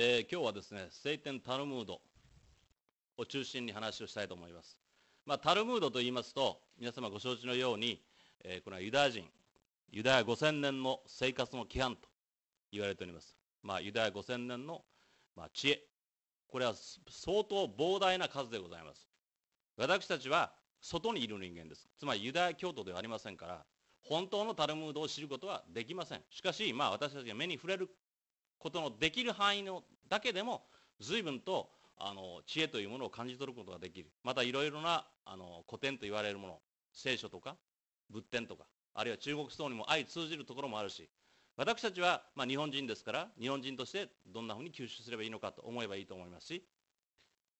えー、今日はですね聖典タルムードを中心に話をしたいと思います、まあ、タルムードと言いますと皆様ご承知のように、えー、これはユダヤ人ユダヤ5000年の生活の規範と言われております、まあ、ユダヤ5000年の、まあ、知恵これは相当膨大な数でございます私たちは外にいる人間ですつまりユダヤ教徒ではありませんから本当のタルムードを知ることはできませんしかしまあ私たちが目に触れることのできる範囲のだけでも随分とあの知恵というものを感じ取ることができるまたいろいろなあの古典と言われるもの聖書とか仏典とかあるいは中国思想にも相通じるところもあるし私たちは、まあ、日本人ですから日本人としてどんなふうに吸収すればいいのかと思えばいいと思いますし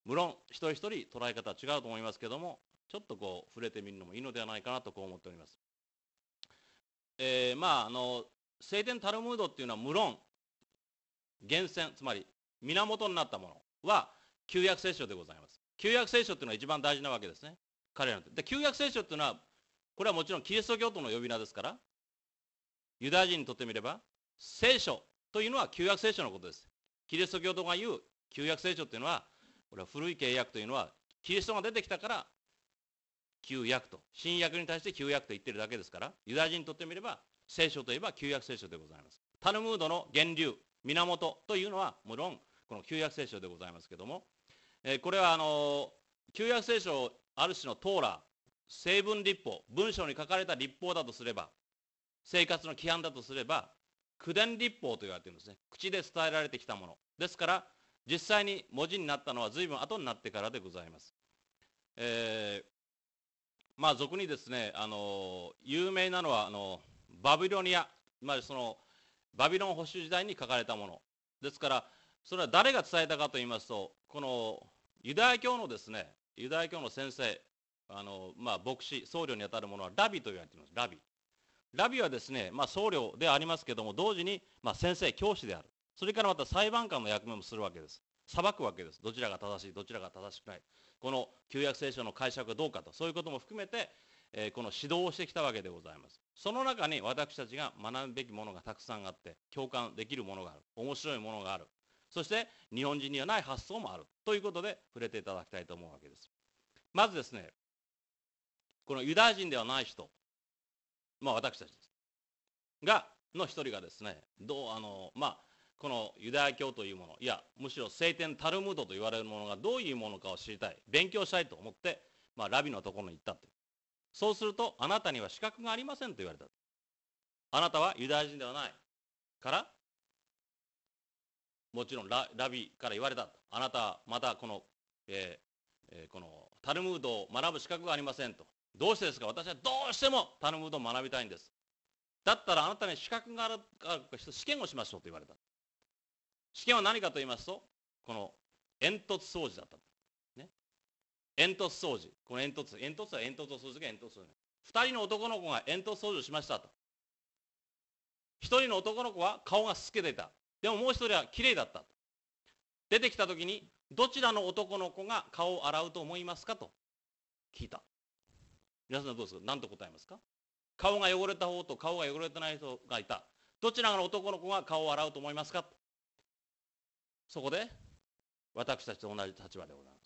無論一人一人捉え方は違うと思いますけどもちょっとこう触れてみるのもいいのではないかなとこう思っております。えー、まああの聖典タルムードっていうのは無論源泉、つまり源になったものは旧約聖書でございます。旧約聖書っていうのは一番大事なわけですね。彼らの。で、旧約聖書っていうのは、これはもちろんキリスト教徒の呼び名ですから、ユダヤ人にとってみれば、聖書というのは旧約聖書のことです。キリスト教徒が言う旧約聖書っていうのは、これは古い契約というのは、キリストが出てきたから、旧約と、新約に対して旧約と言ってるだけですから、ユダヤ人にとってみれば、聖書といえば旧約聖書でございます。タルムードの源流源というのは無論この旧約聖書でございますけども、えこれはあの旧約聖書をある種のトーラ成文立法文章に書かれた立法だとすれば生活の規範だとすれば口伝立法と言われているんですね口で伝えられてきたものですから実際に文字になったのは随分後になってからでございます、えー、まあ俗にですねあの有名なのはあのバビロニアまあそのバビロン保守時代に書かれたものですからそれは誰が伝えたかと言いますとこのユダヤ教のですねユダヤ教の先生あの、まあ、牧師僧侶にあたるものはラビと言われていますラビラビはですね、まあ、僧侶でありますけども同時に、まあ、先生教師であるそれからまた裁判官の役目もするわけです裁くわけですどちらが正しいどちらが正しくないこの旧約聖書の解釈はどうかとそういうことも含めてえこの指導をしてきたわけでございます。その中に私たちが学ぶべきものがたくさんあって、共感できるものがある、面白いものがある、そして日本人にはない発想もあるということで触れていただきたいと思うわけです。まずですね、このユダヤ人ではない人、まあ私たちです。が、の一人がですね、どう、あの、まあ、このユダヤ教というもの、いや、むしろ聖典タルムードと言われるものがどういうものかを知りたい、勉強したいと思って、まあ、ラビのところに行ったいう。そうすると、あなたには資格がありませんと言われた。あなたはユダヤ人ではない。から、もちろんラビから言われた。あなたはまたこの、えーえこのタルムードを学ぶ資格がありませんと。どうしてですか私はどうしてもタルムードを学びたいんです。だったらあなたに資格があるか試験をしましょうと言われた。試験は何かと言いますと、この煙突掃除だった。煙突掃除。この煙突、煙突は煙突を掃除が煙突掃除。二人の男の子が煙突掃除をしましたと。一人の男の子は顔がすけてた。でももう一人は綺麗だったと。出てきたときに、どちらの男の子が顔を洗うと思いますかと聞いた。皆さんどうですか何と答えますか顔が汚れた方と顔が汚れてない人がいた。どちらの男の子が顔を洗うと思いますかそこで、私たちと同じ立場でございます。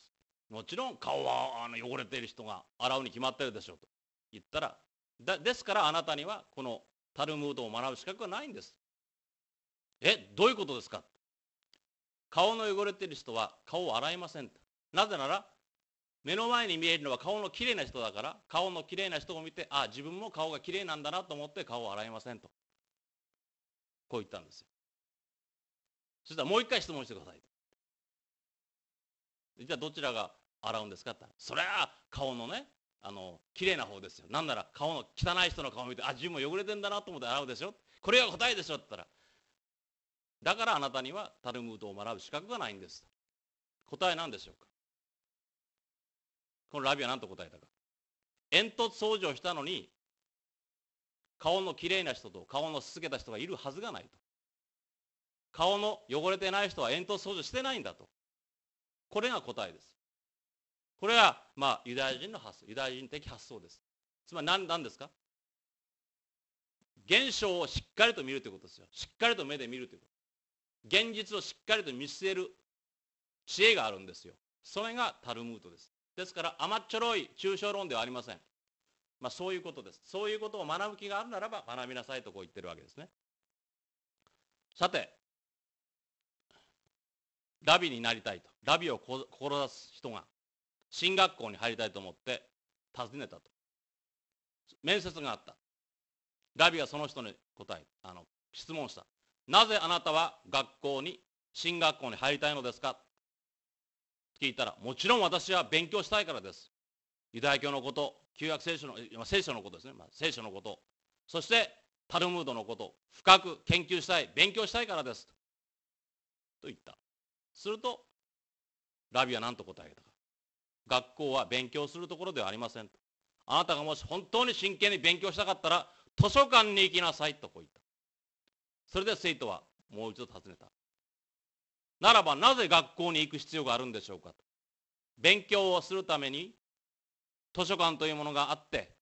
もちろん顔はあの汚れている人が洗うに決まってるでしょうと言ったらだですからあなたにはこのタルムードを学ぶ資格はないんですえどういうことですか顔の汚れている人は顔を洗いませんなぜなら目の前に見えるのは顔のきれいな人だから顔のきれいな人を見てああ自分も顔がきれいなんだなと思って顔を洗いませんとこう言ったんですよそしたらもう一回質問してくださいじゃあどちらが洗うんですかってそりゃ顔のねあの綺麗な方ですよなんなら顔の汚い人の顔を見てあ自分も汚れてんだなと思って洗うでしょこれが答えでしょって言ったらだからあなたにはタルムードを学ぶ資格がないんです答えなんでしょうかこのラビは何と答えたか煙突掃除をしたのに顔のきれいな人と顔のすすけた人がいるはずがないと顔の汚れてない人は煙突掃除してないんだとこれが答えですこれが、まあ、ユダヤ人の発想、ユダヤ人的発想です。つまり何、何ですか現象をしっかりと見るということですよ。しっかりと目で見るということ。現実をしっかりと見据える知恵があるんですよ。それがタルムートです。ですから、甘っちょろい抽象論ではありません。まあ、そういうことです。そういうことを学ぶ気があるならば学びなさいとこう言ってるわけですね。さて、ラビになりたいと。ラビを志す人が進学校に入りたいと思って訪ねたと面接があったラビがその人に答えあの質問したなぜあなたは学校に進学校に入りたいのですか聞いたらもちろん私は勉強したいからですユダヤ教のこと旧約聖書の聖書のことですね、まあ、聖書のことそしてタルムードのこと深く研究したい勉強したいからですと言ったするとラビは何と答えたか学校は勉強するところではありませんあなたがもし本当に真剣に勉強したかったら、図書館に行きなさいとこう言った。それで生徒はもう一度尋ねた。ならばなぜ学校に行く必要があるんでしょうかと。勉強をするために図書館というものがあって、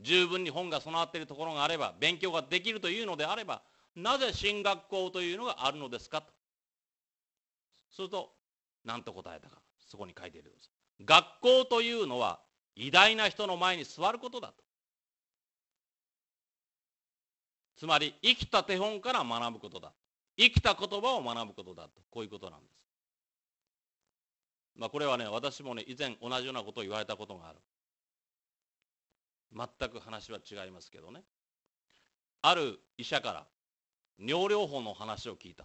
十分に本が備わっているところがあれば、勉強ができるというのであれば、なぜ進学校というのがあるのですかと。すると、何と答えたか、そこに書いているんです。学校というのは偉大な人の前に座ることだと。つまり生きた手本から学ぶことだ。生きた言葉を学ぶことだと。こういうことなんです。まあこれはね、私もね、以前同じようなことを言われたことがある。全く話は違いますけどね。ある医者から尿療法の話を聞いた。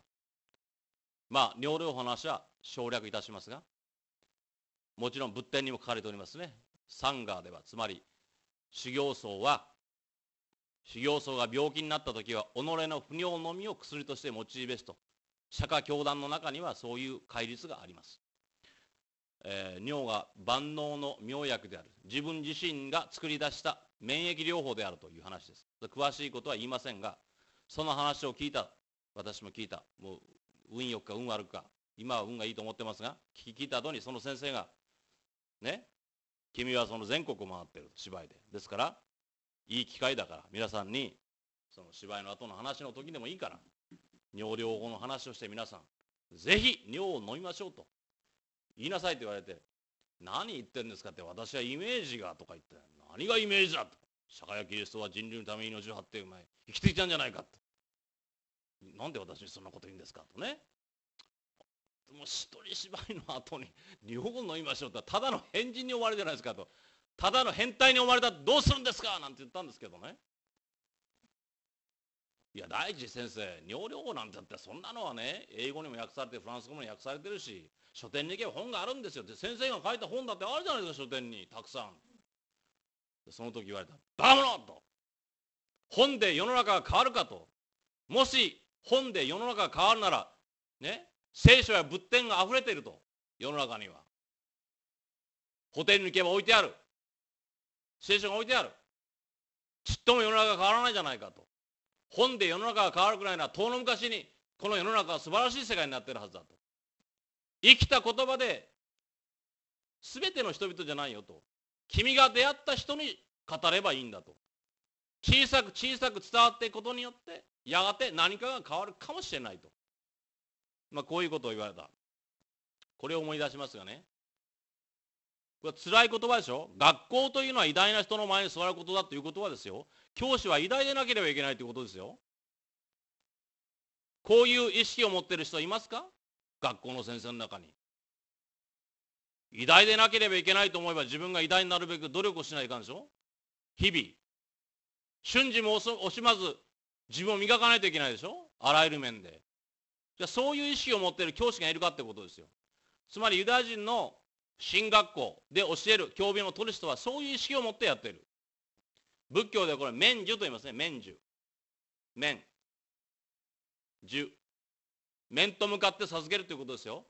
まあ尿療法の話は省略いたしますが、もちろん仏典にも書かれておりますね。サンガーでは、つまり、修行僧は、修行僧が病気になった時は、己の不尿のみを薬として用いべしと。釈迦教団の中にはそういう戒律があります。えー、尿が万能の妙薬である。自分自身が作り出した免疫療法であるという話です。詳しいことは言いませんが、その話を聞いた、私も聞いた、もう運よくか運悪くか、今は運がいいと思ってますが、聞いた後にその先生が、ね君はその全国を回ってる芝居でですからいい機会だから皆さんにその芝居の後の話の時でもいいから尿療法の話をして皆さんぜひ尿を飲みましょうと言いなさいと言われて何言ってんですかって私はイメージがとか言って何がイメージだと社会やキリストは人類のために命を張って生まれ生きてきたんじゃないかとなんで私にそんなこと言うんですかとねもう一人芝居の後に日本語飲みましょうってただの変人に思われるじゃないですかとただの変態に思われたらどうするんですかなんて言ったんですけどねいや大地先生尿療法なんてってそんなのはね英語にも訳されてフランス語にも訳されてるし書店に行けば本があるんですよって先生が書いた本だってあるじゃないですか書店にたくさんその時言われた「バカ者!」と本で世の中が変わるかともし本で世の中が変わるならね聖書や仏典があふれていると世の中にはホテルに行けば置いてある聖書が置いてあるちっとも世の中が変わらないじゃないかと本で世の中が変わるくらいな遠の昔にこの世の中は素晴らしい世界になってるはずだと生きた言葉で全ての人々じゃないよと君が出会った人に語ればいいんだと小さく小さく伝わっていくことによってやがて何かが変わるかもしれないとまあ、こういうことを言われた。これを思い出しますがね。これ辛い言葉でしょ学校というのは偉大な人の前に座ることだということはですよ。教師は偉大でなければいけないということですよ。こういう意識を持ってる人はいますか学校の先生の中に。偉大でなければいけないと思えば自分が偉大になるべく努力をしないといかんでしょ日々。瞬時も惜しまず自分を磨かないといけないでしょあらゆる面で。じゃあそういう意識を持っている教師がいるかってことですよ。つまりユダヤ人の進学校で教える教鞭を取る人はそういう意識を持ってやっている。仏教ではこれ、免寿と言いますね。免寿。免。寿。面と向かって授けるということですよ。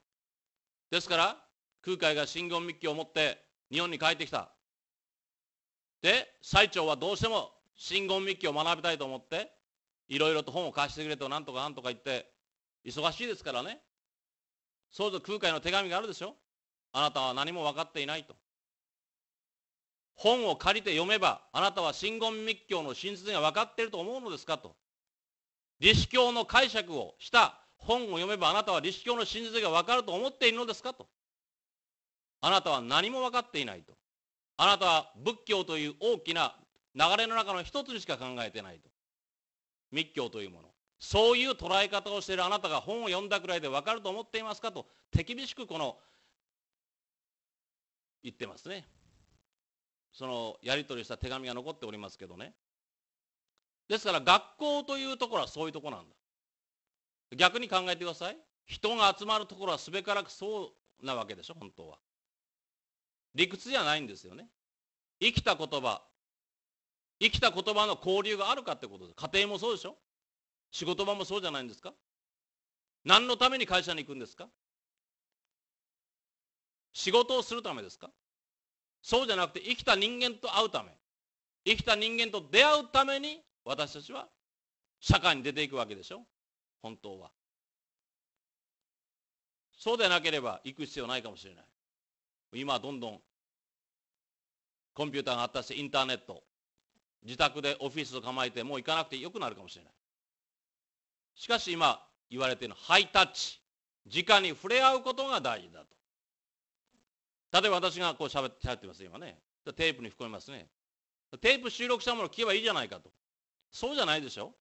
ですから、空海が真言密教を持って日本に帰ってきた。で、最澄はどうしても真言密教を学びたいと思って、いろいろと本を貸してくれと、なんとかなんとか言って、忙しいですからね。相続空海の手紙があるでしょあなたは何も分かっていないと。本を借りて読めば、あなたは真言密教の真実が分かっていると思うのですかと。理子教の解釈をした本を読めば、あなたは理子教の真実が分かると思っているのですかと。あなたは何も分かっていないと。あなたは仏教という大きな流れの中の一つにしか考えてないと。密教というもの。そういう捉え方をしているあなたが本を読んだくらいで分かると思っていますかと手厳しくこの言ってますねそのやり取りした手紙が残っておりますけどねですから学校というところはそういうところなんだ逆に考えてください人が集まるところはすべからくそうなわけでしょ本当は理屈じゃないんですよね生きた言葉生きた言葉の交流があるかってことです家庭もそうでしょ仕事場もそうじゃないんですか何のために会社に行くんですか仕事をするためですかそうじゃなくて生きた人間と会うため生きた人間と出会うために私たちは社会に出ていくわけでしょ本当はそうでなければ行く必要ないかもしれない今はどんどんコンピューターが発達してインターネット自宅でオフィスを構えてもう行かなくてよくなるかもしれないしかし今言われているハイタッチ直に触れ合うことが大事だと例えば私がこう喋ってってます今ねテープに含めますねテープ収録したものを聞けばいいじゃないかとそうじゃないでしょ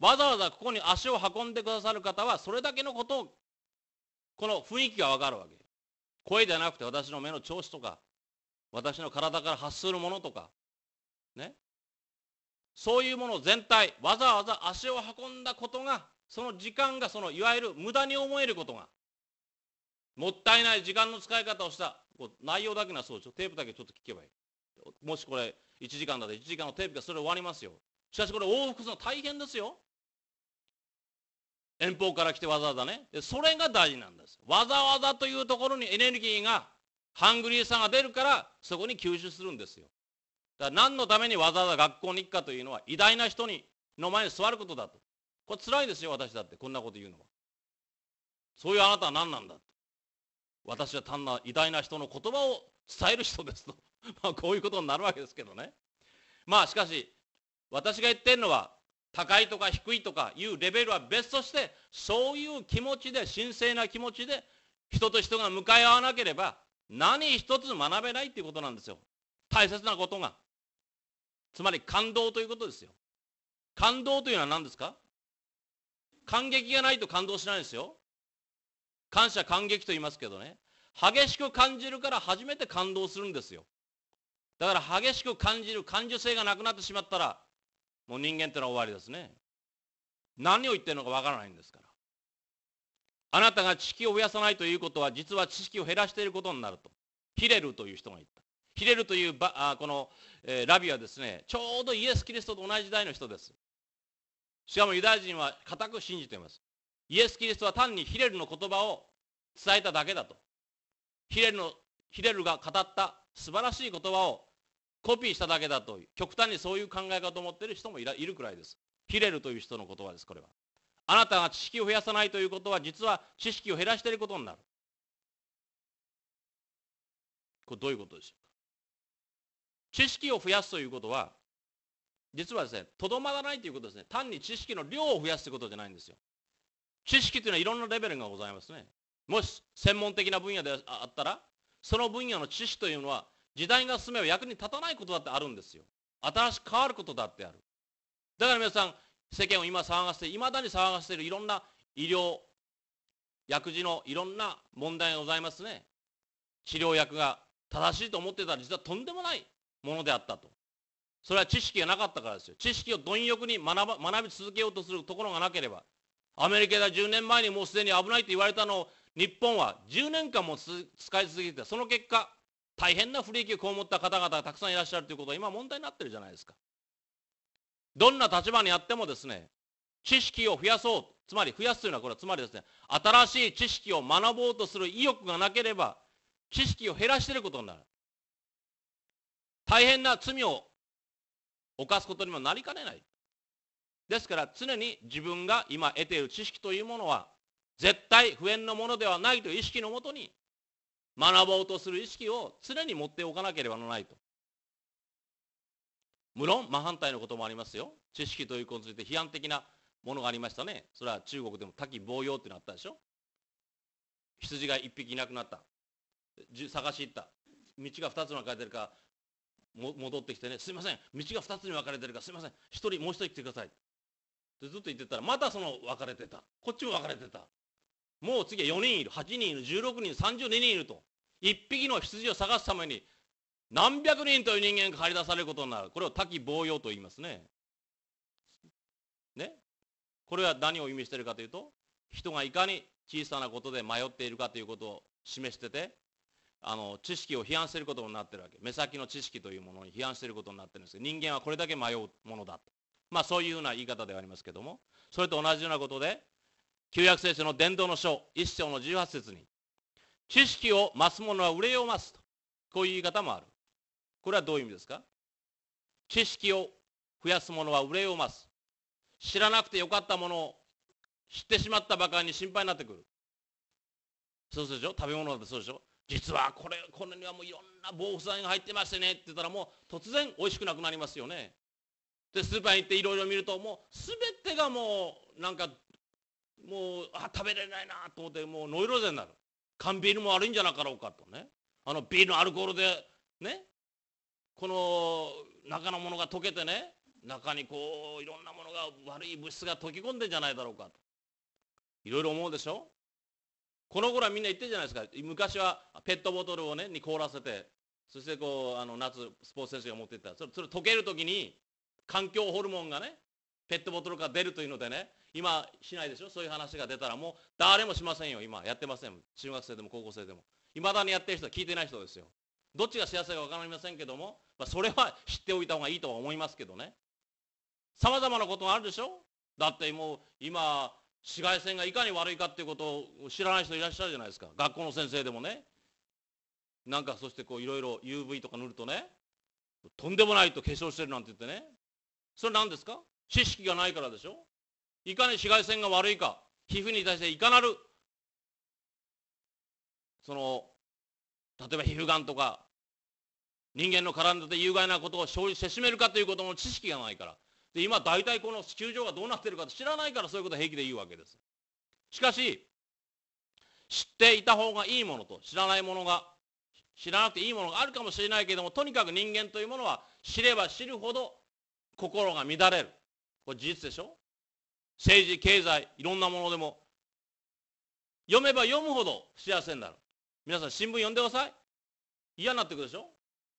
わざわざここに足を運んでくださる方はそれだけのことをこの雰囲気がわかるわけ声じゃなくて私の目の調子とか私の体から発するものとかねそういうもの全体、わざわざ足を運んだことが、その時間が、そのいわゆる無駄に思えることが、もったいない時間の使い方をした、こう内容だけなそうでしょ、テープだけちょっと聞けばいい。もしこれ、1時間だと1時間のテープがそれ終わりますよ。しかしこれ往復するの大変ですよ。遠方から来てわざわざね。それが大事なんです。わざわざというところにエネルギーが、ハングリーさが出るから、そこに吸収するんですよ。だから何のためにわざわざ学校に行くかというのは偉大な人にの前に座ることだと。これつらいですよ、私だって。こんなこと言うのは。そういうあなたは何なんだと。私は単な偉大な人の言葉を伝える人ですと。まあこういうことになるわけですけどね。まあしかし、私が言ってるのは、高いとか低いとかいうレベルは別として、そういう気持ちで、神聖な気持ちで、人と人が向かい合わなければ、何一つ学べないっていうことなんですよ。大切なことが。つまり感動ということですよ。感動というのは何ですか感激がないと感動しないですよ。感謝感激と言いますけどね。激しく感じるから初めて感動するんですよ。だから激しく感じる感受性がなくなってしまったら、もう人間ってのは終わりですね。何を言ってるのかわからないんですから。あなたが知識を増やさないということは、実は知識を減らしていることになると。キレるという人がって。ヒレルというばあこの、えー、ラビはですね、ちょうどイエス・キリストと同じ時代の人です。しかもユダヤ人は固く信じています。イエス・キリストは単にヒレルの言葉を伝えただけだと。ヒレルのヒレルが語った素晴らしい言葉をコピーしただけだと極端にそういう考え方を持っている人もいるくらいです。ヒレルという人の言葉です、これは。あなたが知識を増やさないということは、実は知識を減らしていることになる。これどういうことでしょう知識を増やすということは、実はですね、とどまらないということですね。単に知識の量を増やすということじゃないんですよ。知識というのはいろんなレベルがございますね。もし専門的な分野であったら、その分野の知識というのは、時代が進めば役に立たないことだってあるんですよ。新しく変わることだってある。だから皆さん、世間を今騒がせて、いまだに騒がせているいろんな医療、薬事のいろんな問題がございますね。治療薬が正しいと思ってたら実はとんでもないものであったと。それは知識がなかったからですよ。知識を貪欲に学ば学び続けようとするところがなければ、アメリカでは10年前にもうすでに危ないと言われたのを、日本は10年間も使い続けてその結果、大変な不利益を被った方々がたくさんいらっしゃるということは今問題になってるじゃないですか。どんな立場にあってもですね、知識を増やそう。つまり増やすというのはこれはつまりですね、新しい知識を学ぼうとする意欲がなければ、知識を減らしていることになる。大変な罪を犯すことにもなりかねない。ですから常に自分が今得ている知識というものは絶対不縁のものではないという意識のもとに学ぼうとする意識を常に持っておかなければならないと。無論真反対のこともありますよ。知識ということについて批判的なものがありましたね。それは中国でも多岐防用ってなったでしょ。羊が1匹いなくなった。探し行った。道が2つの書いてるから戻ってきてね、すいません、道が2つに分かれてるから、すいません、1人、もう1人来てください。ってずっと言ってたら、またその分かれてた。こっちも分かれてた。もう次は4人いる、8人いる、16人、32人いると。1匹の羊を探すために、何百人という人間が駆り出されることになる。これを多岐防用と言いますね。ね。これは何を意味しているかというと、人がいかに小さなことで迷っているかということを示してて、あの知識を批判していることになってるわけ目先の知識というものに批判していることになってるんですけど人間はこれだけ迷うものだまあそういうような言い方ではありますけどもそれと同じようなことで旧約聖書の伝道の書1章の18節に知識を増す者は憂いを増すとこういう言い方もあるこれはどういう意味ですか知識を増やす者は憂いを増す知らなくてよかったものを知ってしまったばかりに心配になってくるそうでしょ食べ物だってそうでしょ実はこれ、これにはもういろんな防腐剤が入ってましてねって言ったらもう突然美味しくなくなりますよね。で、スーパーに行っていろいろ見るともう全てがもうなんかもう、あ、食べれないなと思ってもうノイローゼになる。缶ビールも悪いんじゃなかろうかとね。あのビールのアルコールでね、この中のものが溶けてね、中にこういろんなものが悪い物質が溶け込んでんじゃないだろうかと。いろいろ思うでしょこの頃はみんな言ってるじゃないですか。昔はペットボトルをね、に凍らせて、そしてこう、あの、夏、スポーツ選手が持っていった。それ、それ溶けるときに、環境ホルモンがね、ペットボトルから出るというのでね、今しないでしょそういう話が出たらもう誰もしませんよ、今。やってません。中学生でも高校生でも。いまだにやってる人は聞いてない人ですよ。どっちが幸せか分かりませんけども、まあ、それは知っておいた方がいいとは思いますけどね。ざまなことがあるでしょだってもう今、紫外線がいかに悪いかっていうことを知らない人いらっしゃるじゃないですか学校の先生でもねなんかそしてこういろいろ UV とか塗るとねとんでもないと化粧してるなんて言ってねそれ何ですか知識がないからでしょいかに紫外線が悪いか皮膚に対していかなるその例えば皮膚がんとか人間の体で有害なことを生じせしめるかということも知識がないからで、今大体この球上がどうなってるか知らないからそういうこと平気で言うわけです。しかし、知っていた方がいいものと知らないものが、知らなくていいものがあるかもしれないけれども、とにかく人間というものは知れば知るほど心が乱れる。これ事実でしょ政治、経済、いろんなものでも、読めば読むほど不幸せになる。皆さん新聞読んでください。嫌になってくるでしょ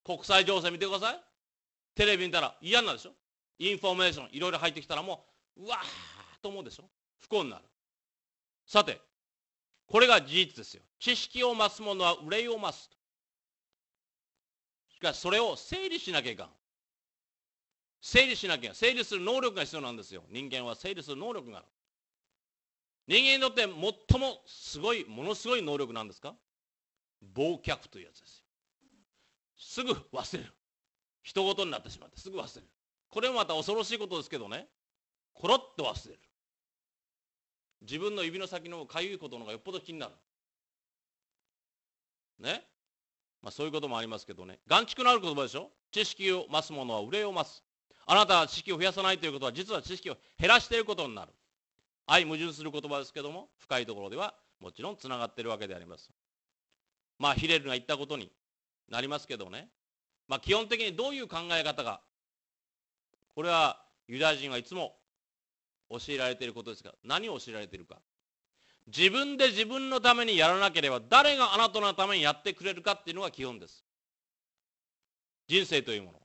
国際情勢見てください。テレビ見たら嫌になるでしょインフォメーション、いろいろ入ってきたらもう、うわーと思うでしょ不幸になる。さて、これが事実ですよ。知識を増すものは憂いを増す。しかし、それを整理しなきゃいかん。整理しなきゃ、整理する能力が必要なんですよ。人間は整理する能力がある。人間にとって最もすごい、ものすごい能力なんですか忘却というやつですよ。すぐ忘れる。人事になってしまってすぐ忘れる。これもまた恐ろしいことですけどね、コロッと忘れる。自分の指の先のかゆいことの方がよっぽど気になる。ね。まあそういうこともありますけどね。眼畜のある言葉でしょ知識を増す者は憂いを増す。あなたは知識を増やさないということは、実は知識を減らしていることになる。相矛盾する言葉ですけども、深いところではもちろんつながっているわけであります。まあヒレルが言ったことになりますけどね。まあ基本的にどういう考え方がこれはユダヤ人はいつも教えられていることですが、何を教えられているか。自分で自分のためにやらなければ、誰があなたのためにやってくれるかっていうのが基本です。人生というもの。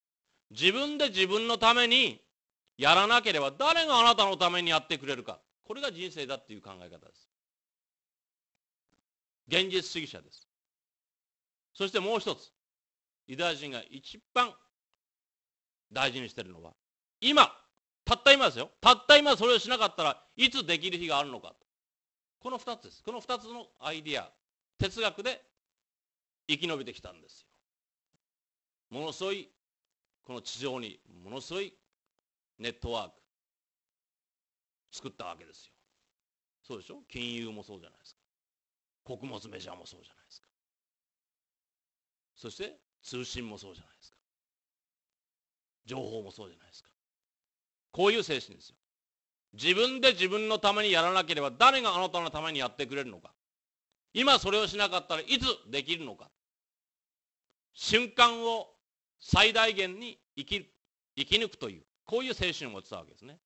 自分で自分のためにやらなければ、誰があなたのためにやってくれるか。これが人生だっていう考え方です。現実主義者です。そしてもう一つ、ユダヤ人が一番大事にしているのは、今、たった今ですよ。たった今それをしなかったらいつできる日があるのか。この2つです。この2つのアイディア、哲学で生き延びてきたんですよ。ものすごい、この地上にものすごいネットワーク作ったわけですよ。そうでしょ金融もそうじゃないですか。穀物メジャーもそうじゃないですか。そして通信もそうじゃないですか。情報もそうじゃないですか。こういう精神ですよ。自分で自分のためにやらなければ誰があなたのためにやってくれるのか。今それをしなかったらいつできるのか。瞬間を最大限に生き生き抜くという、こういう精神を持ってたわけですね。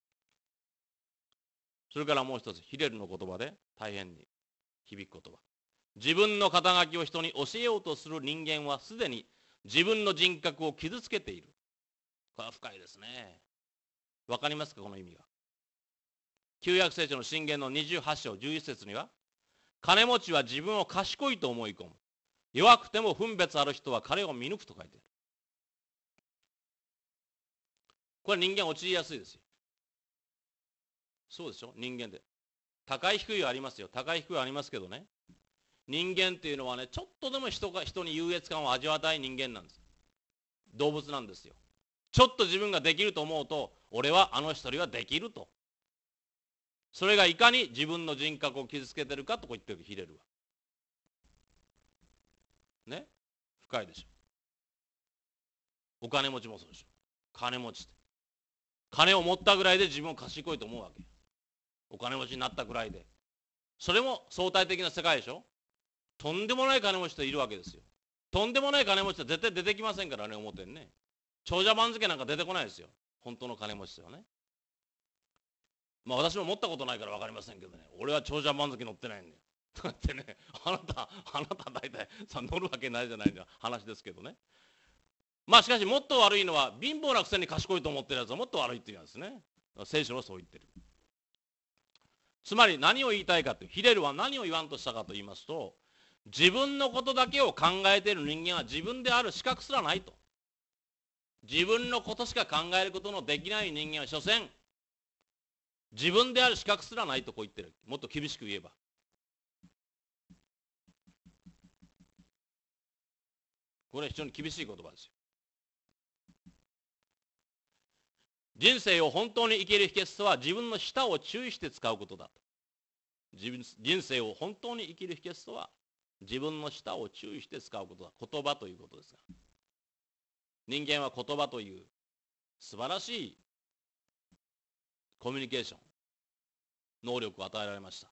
それからもう一つ、ヒレルの言葉で大変に響く言葉。自分の肩書きを人に教えようとする人間はすでに自分の人格を傷つけている。これは深いですね。わかりますかこの意味が。旧約聖書の信玄の28章11節には、金持ちは自分を賢いと思い込む。弱くても分別ある人は彼を見抜くと書いてある。これ人間陥りやすいですよ。そうでしょ人間で。高い低いはありますよ。高い低いはありますけどね。人間っていうのはね、ちょっとでも人が人に優越感を味わいたい人間なんです。動物なんですよ。ちょっと自分ができると思うと、俺はあの人はできるとそれがいかに自分の人格を傷つけてるかとこう言ってひれるわね深いでしょお金持ちもそうでしょ金持ちって金を持ったぐらいで自分を賢いと思うわけお金持ちになったぐらいでそれも相対的な世界でしょとんでもない金持ちっているわけですよとんでもない金持ちって絶対出てきませんからね表にね長者番付なんか出てこないですよ本当の金持ちすよね。まあ私も持ったことないから分かりませんけどね、俺は長者番付乗ってないんだよ。だってね、あなた、あなた大体さ、乗るわけないじゃないんだ話ですけどね。まあしかし、もっと悪いのは、貧乏なくせに賢いと思ってるやつはもっと悪いって言うんですね。聖書はそう言ってる。つまり何を言いたいかって、ヒレルは何を言わんとしたかと言いますと、自分のことだけを考えている人間は自分である資格すらないと。自分のことしか考えることのできない人間は所詮自分である資格すらないとこう言ってるもっと厳しく言えばこれは非常に厳しい言葉ですよ人生を本当に生きる秘訣とは自分の舌を注意して使うことだと自分人生を本当に生きる秘訣とは自分の舌を注意して使うことだ言葉ということですが人間は言葉という素晴らしいコミュニケーション、能力を与えられました。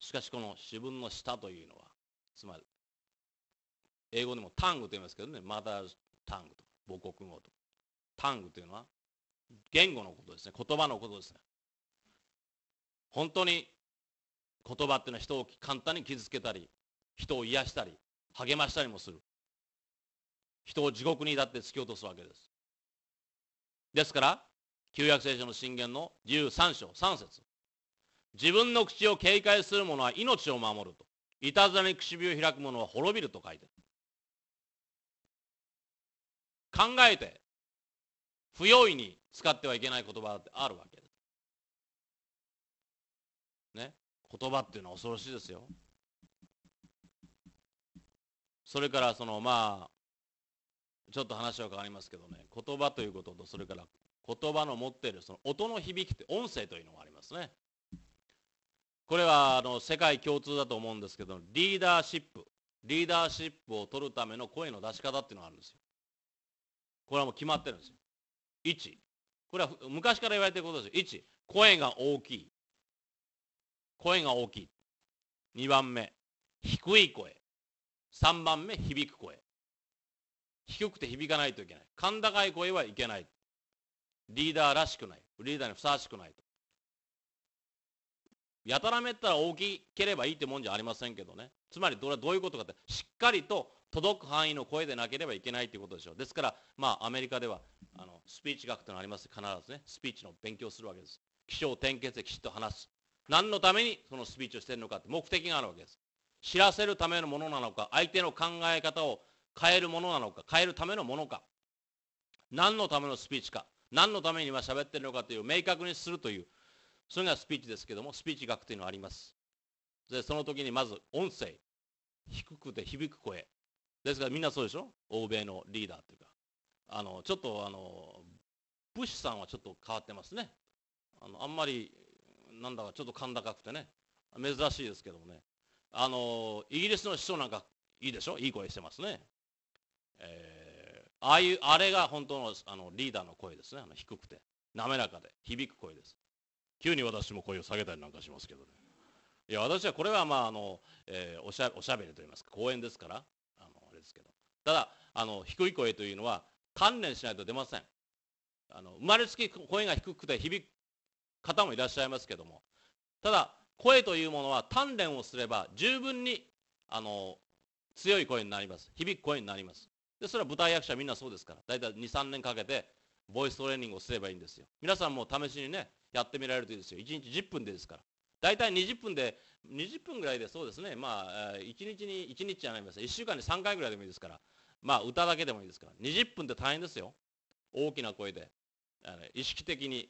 しかしこの自分の舌というのは、つまり、英語でもタングと言いますけどね、マダータングと、母国語と。タングというのは、言語のことですね、言葉のことですね。本当に言葉っていうのは人を簡単に傷つけたり、人を癒したり、励ましたりもする。人を地獄にだって突き落とすわけです。ですから、旧約聖書の信玄の13章3節自分の口を警戒する者は命を守ると。いたずらに唇火を開く者は滅びると書いて考えて、不用意に使ってはいけない言葉ってあるわけです。ね。言葉っていうのは恐ろしいですよ。それから、その、まあ、ちょっと話は変わりますけどね言葉ということとそれから言葉の持っているその音の響きって音声というのがありますねこれはあの世界共通だと思うんですけどリーダーシップリーダーシップを取るための声の出し方っていうのがあるんですよこれはもう決まってるんですよ1これは昔から言われてることですよ1声が大きい声が大きい2番目低い声3番目響く声低くて響かないといけない。甲高い声はいけない。リーダーらしくない。リーダーにふさわしくないと。やたらめったら大きければいいってもんじゃありませんけどね。つまり、どれどういうことかって、しっかりと届く範囲の声でなければいけないということでしょう。ですから、まあ、アメリカでは、あの、スピーチ学というのがあります。必ずね、スピーチの勉強するわけです。気象点結できちっと話す。何のためにそのスピーチをしてるのかって目的があるわけです。知らせるためのものなのか、相手の考え方を変えるものなのか、変えるためのものか、何のためのスピーチか、何のために今喋ってるのかという明確にするという、それがスピーチですけども、スピーチ学というのはあります。で、その時にまず音声、低くて響く声。ですからみんなそうでしょ欧米のリーダーというか。あの、ちょっとあの、ブッシュさんはちょっと変わってますね。あの、あんまり、なんだかちょっと甲高くてね。珍しいですけどもね。あの、イギリスの首相なんかいいでしょいい声してますね。えー、ああいうあれが本当のあのリーダーの声ですねあの低くて滑らかで響く声です急に私も声を下げたりなんかしますけどねいや私はこれはまああの、えー、おしゃおしゃべりといいますか講演ですからあのあれですけどただあの低い声というのは鍛錬しないと出ませんあの生まれつき声が低くて響く方もいらっしゃいますけどもただ声というものは鍛錬をすれば十分にあの強い声になります響く声になりますで、それは舞台役者みんなそうですから、大体2、3年かけて、ボイストレーニングをすればいいんですよ。皆さんも試しにね、やってみられるといいですよ。1日10分でですから。大体20分で、20分ぐらいでそうですね、まあ、1日に、1日じゃないです。1週間に3回ぐらいでもいいですから、まあ、歌だけでもいいですから。20分で大変ですよ。大きな声で、意識的に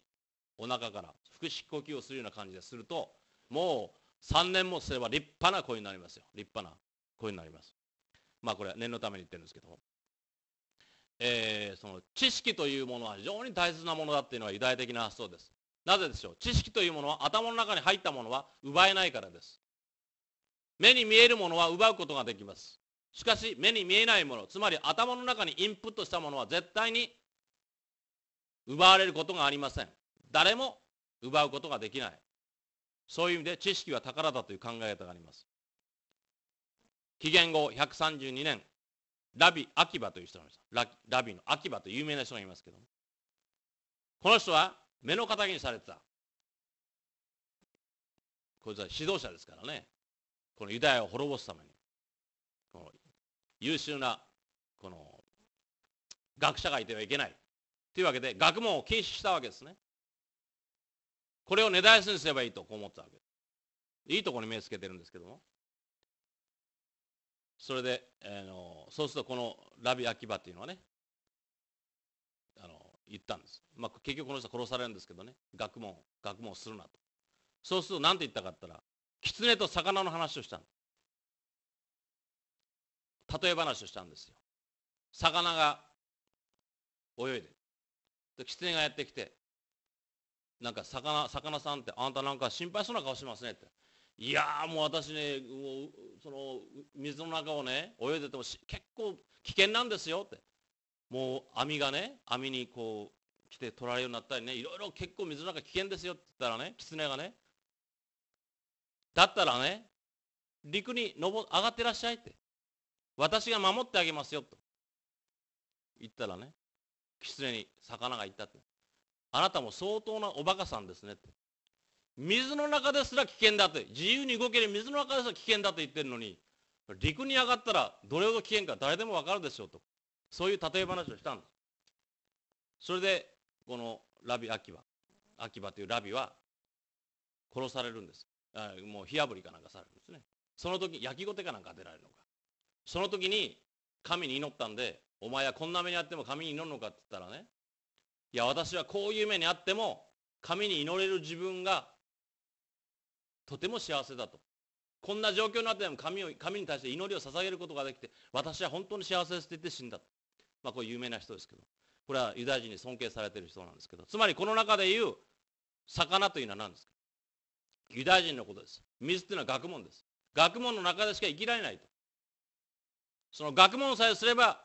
お腹から腹式呼吸をするような感じですると、もう3年もすれば立派な声になりますよ。立派な声になります。まあ、これは念のために言ってるんですけども。えー、その知識というものは非常に大切なものだっていうのはユダヤ的な発想です。なぜでしょう知識というものは頭の中に入ったものは奪えないからです。目に見えるものは奪うことができます。しかし目に見えないもの、つまり頭の中にインプットしたものは絶対に奪われることがありません。誰も奪うことができない。そういう意味で知識は宝だという考え方があります。紀元後132年、ラビ、アキバという人がいましたラ。ラビのアキバという有名な人がいますけども。この人は目の敵にされてた。こいつは指導者ですからね。このユダヤを滅ぼすために。この優秀な、この、学者がいてはいけない。というわけで、学問を禁止したわけですね。これを根絶やしにすればいいと、こう思ったわけです。いいところに目つけてるんですけども。それで、あのそうするとこのラビ・アキバっていうのはねあの言ったんです、まあ、結局この人殺されるんですけどね学問学問するなとそうすると何て言ったかったら狐と魚の話をしたん例え話をしたんですよ魚が泳いでで狐がやってきてなんか魚魚さんってあんたなんか心配そうな顔しますねっていやもう私ね、もうその水の中をね、泳いでても結構危険なんですよって。もう網がね、網にこう来て取られるようになったりね、いろいろ結構水の中危険ですよって言ったらね、狐がね、だったらね、陸に上がってらっしゃいって。私が守ってあげますよと。言ったらね、狐に魚が言ったって。あなたも相当なおバカさんですねって。水の中ですら危険だって自由に動ける水の中ですら危険だと言ってるのに陸に上がったらどれほど危険か誰でも分かるでしょうとそういう例え話をしたんですそれでこのラビ・アキバアキバというラビは殺されるんですもう火あぶりかなんかされるんですねその時焼きごてかなんか出られるのかその時に神に祈ったんでお前はこんな目にあっても神に祈るのかって言ったらねいや私はこういう目にあっても神に祈れる自分がとても幸せだと。こんな状況になっても神を神に対して祈りを捧げることができて、私は本当に幸せですって言って死んだと。まあ、これ有名な人ですけど、これはユダヤ人に尊敬されている人なんですけど、つまりこの中で言う魚というのは何ですかユダヤ人のことです。水というのは学問です。学問の中でしか生きられないと。その学問さえすれば、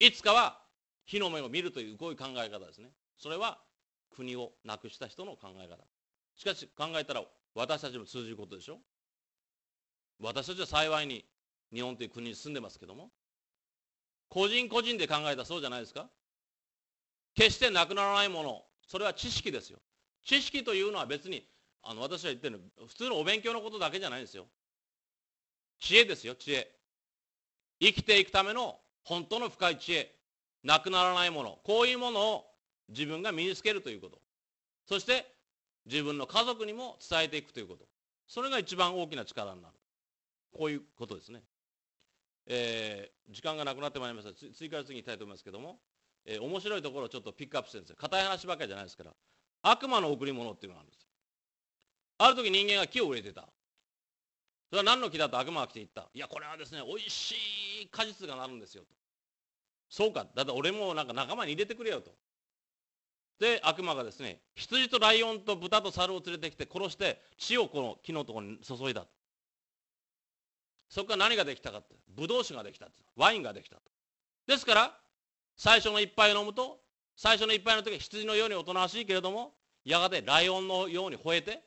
いつかは火の目を見るというこういう考え方ですね。それは国をなくした人の考え方。しかし考えたら私たちも通じることでしょ私たちは幸いに日本という国に住んでますけども個人個人で考えたらそうじゃないですか決してなくならないものそれは知識ですよ知識というのは別にあの私は言ってる普通のお勉強のことだけじゃないんですよ知恵ですよ知恵生きていくための本当の深い知恵なくならないものこういうものを自分が身につけるということそして自分の家族にも伝えていくということ。それが一番大きな力になる。こういうことですね。えー、時間がなくなってまいりました追加に次いきたいと思いますけども、えー、面白いところをちょっとピックアップしてるんですよ。硬い話ばっかりじゃないですから。悪魔の贈り物っていうのがあるんですよ。ある時人間が木を植えてた。それは何の木だと悪魔が来て言った。いや、これはですね、美味しい果実がなるんですよと。そうか。だって俺もなんか仲間に入れてくれよと。で、悪魔がですね、羊とライオンと豚と猿を連れてきて殺して、血をこの木のところに注いだ。そこから何ができたかって、ブドウ酒ができたワインができたですから、最初の一杯飲むと、最初の一杯の時は羊のようにおとなしいけれども、やがてライオンのように吠えて、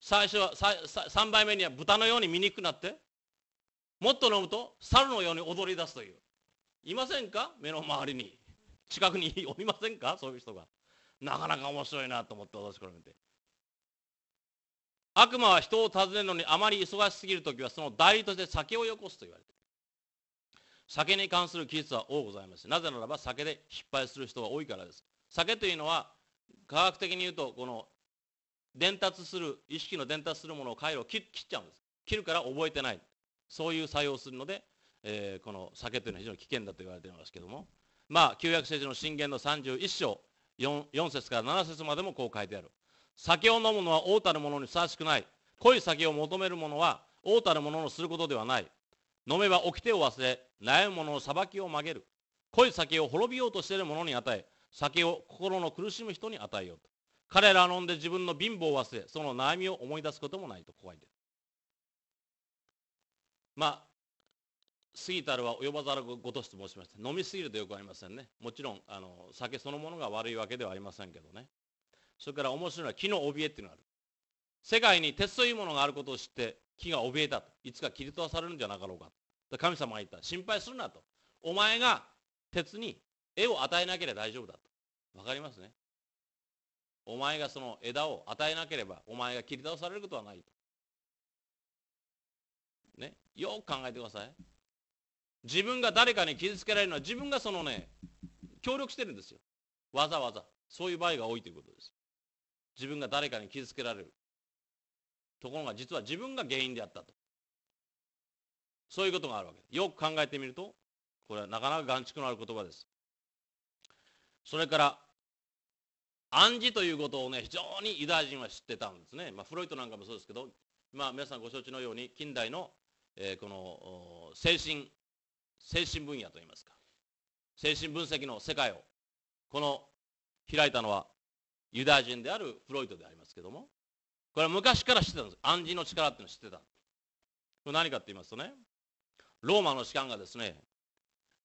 最初は3杯目には豚のように醜くなって、もっと飲むと猿のように踊り出すという。いませんか目の周りに。近くにおりませんかそういう人が。なかなか面白いなと思って私から見て。悪魔は人を訪ねるのにあまり忙しすぎる時はその代理として酒をよこすと言われている。酒に関する記述は多ございます。なぜならば酒で失敗する人が多いからです。酒というのは科学的に言うとこの伝達する意識の伝達するものを回路を切っちゃうんです。切るから覚えてない。そういう作用をするので、えー、この酒というのは非常に危険だと言われていますけども。まあ、旧約聖書の信玄の31章 4, 4節から7節までもこう書いてある。酒を飲むのは王たる者にふさわしくない。濃い酒を求める者は王たる者のすることではない。飲めば掟を忘れ、悩む者の裁きを曲げる。濃い酒を滅びようとしている者に与え、酒を心の苦しむ人に与えようと。彼らは飲んで自分の貧乏を忘れ、その悩みを思い出すこともないと、こう書いてる。まあ、過ぎたるは及ばざるごとしと申しまして飲みすぎるとよくありませんねもちろんあの酒そのものが悪いわけではありませんけどねそれから面白いのは木の怯えっていうのがある世界に鉄というものがあることを知って木が怯えたといつか切り飛ばされるんじゃなかろうかと神様が言った心配するなとお前が鉄に絵を与えなければ大丈夫だと分かりますねお前がその枝を与えなければお前が切り倒されることはないとねよく考えてください自分が誰かに傷つけられるのは自分がそのね、協力してるんですよ。わざわざ。そういう場合が多いということです。自分が誰かに傷つけられる。ところが実は自分が原因であったと。そういうことがあるわけです。よく考えてみると、これはなかなか眼畜のある言葉です。それから、暗示ということをね、非常にユダヤ人は知ってたんですね。まあ、フロイトなんかもそうですけど、まあ、皆さんご承知のように、近代の、えー、この精神精神分野といいますか、精神分析の世界を、この開いたのはユダヤ人であるフロイトでありますけども、これは昔から知ってたんです。暗示の力っていうのを知ってた。これ何かって言いますとね、ローマの士官がですね、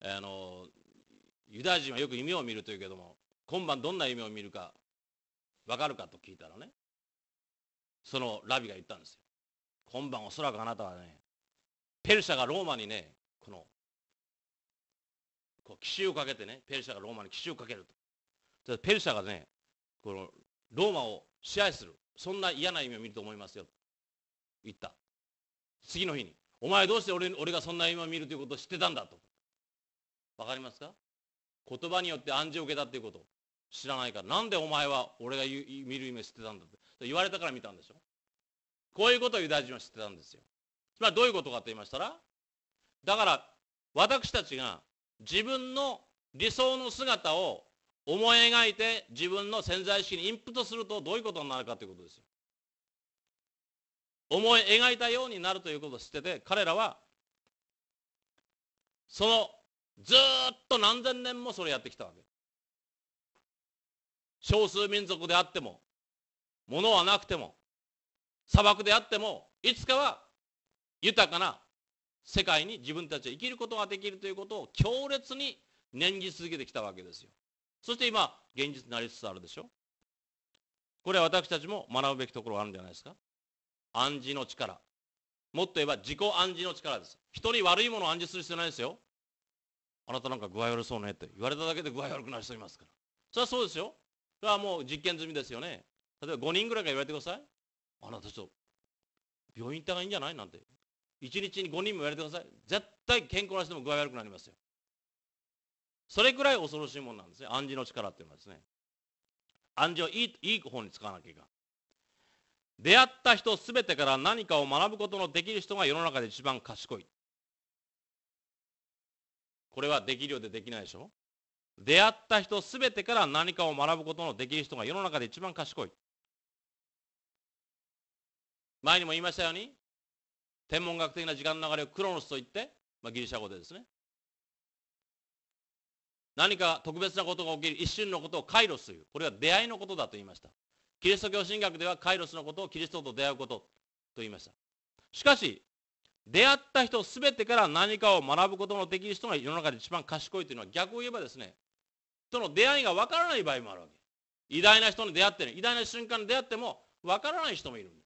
あのユダヤ人はよく夢を見るというけども今晩どんな夢を見るか分かるかと聞いたらねそのラビが言ったんですよ今晩おそらくあなたはねペルシャがローマにねこのこう奇襲をかけてね、ペルシャがローマに奇襲をかけると。ペルシャがね、このローマを支配する。そんな嫌な夢を見ると思いますよ。言った。次の日に。お前どうして俺俺がそんな夢を見るということを知ってたんだと。分かりますか言葉によって暗示を受けたということ知らないから。なんでお前は俺が見る夢知ってたんだって。言われたから見たんでしょ。こういうことをユダヤ人は知ってたんですよ。つまりどういうことかと言いましたら、だから私たちが自分の理想の姿を思い描いて自分の潜在意識にインプットするとどういうことになるかということですよ。思い描いたようになるということを知ってて彼らはそのずっと何千年もそれやってきたわけ。少数民族であっても物はなくても砂漠であってもいつかは豊かな世界に自分たちは生きることができるということを強烈に念じ続けてきたわけですよ。そして今、現実になりつつあるでしょ。これは私たちも学ぶべきところがあるんじゃないですか。暗示の力。もっと言えば自己暗示の力です。人に悪いものを暗示する必要ないですよ。あなたなんか具合悪そうねって言われただけで具合悪くなそういますから。それはそうですよ。それはもう実験済みですよね。例えば5人ぐらいから言われてください。あなたちょっと病院行った方がいいんじゃないなんて1日に5人もやれてください絶対健康な人も具合悪くなりますよそれくらい恐ろしいものなんですね暗示の力っていうのはですね暗示をいいいい方に使わなきゃいかん出会った人全てから何かを学ぶことのできる人が世の中で一番賢いこれはできるようでできないでしょ出会った人全てから何かを学ぶことのできる人が世の中で一番賢い前にも言いましたように天文学的な時間の流れをクロノスと言って、まあ、ギリシャ語でですね何か特別なことが起きる一瞬のことをカイロスというこれは出会いのことだと言いましたキリスト教神学ではカイロスのことをキリストと出会うことと言いましたしかし出会った人全てから何かを学ぶことのできる人が世の中で一番賢いというのは逆を言えばですねその出会いが分からない場合もあるわけ偉大な人に出会ってね偉大な瞬間に出会っても分からない人もいるんです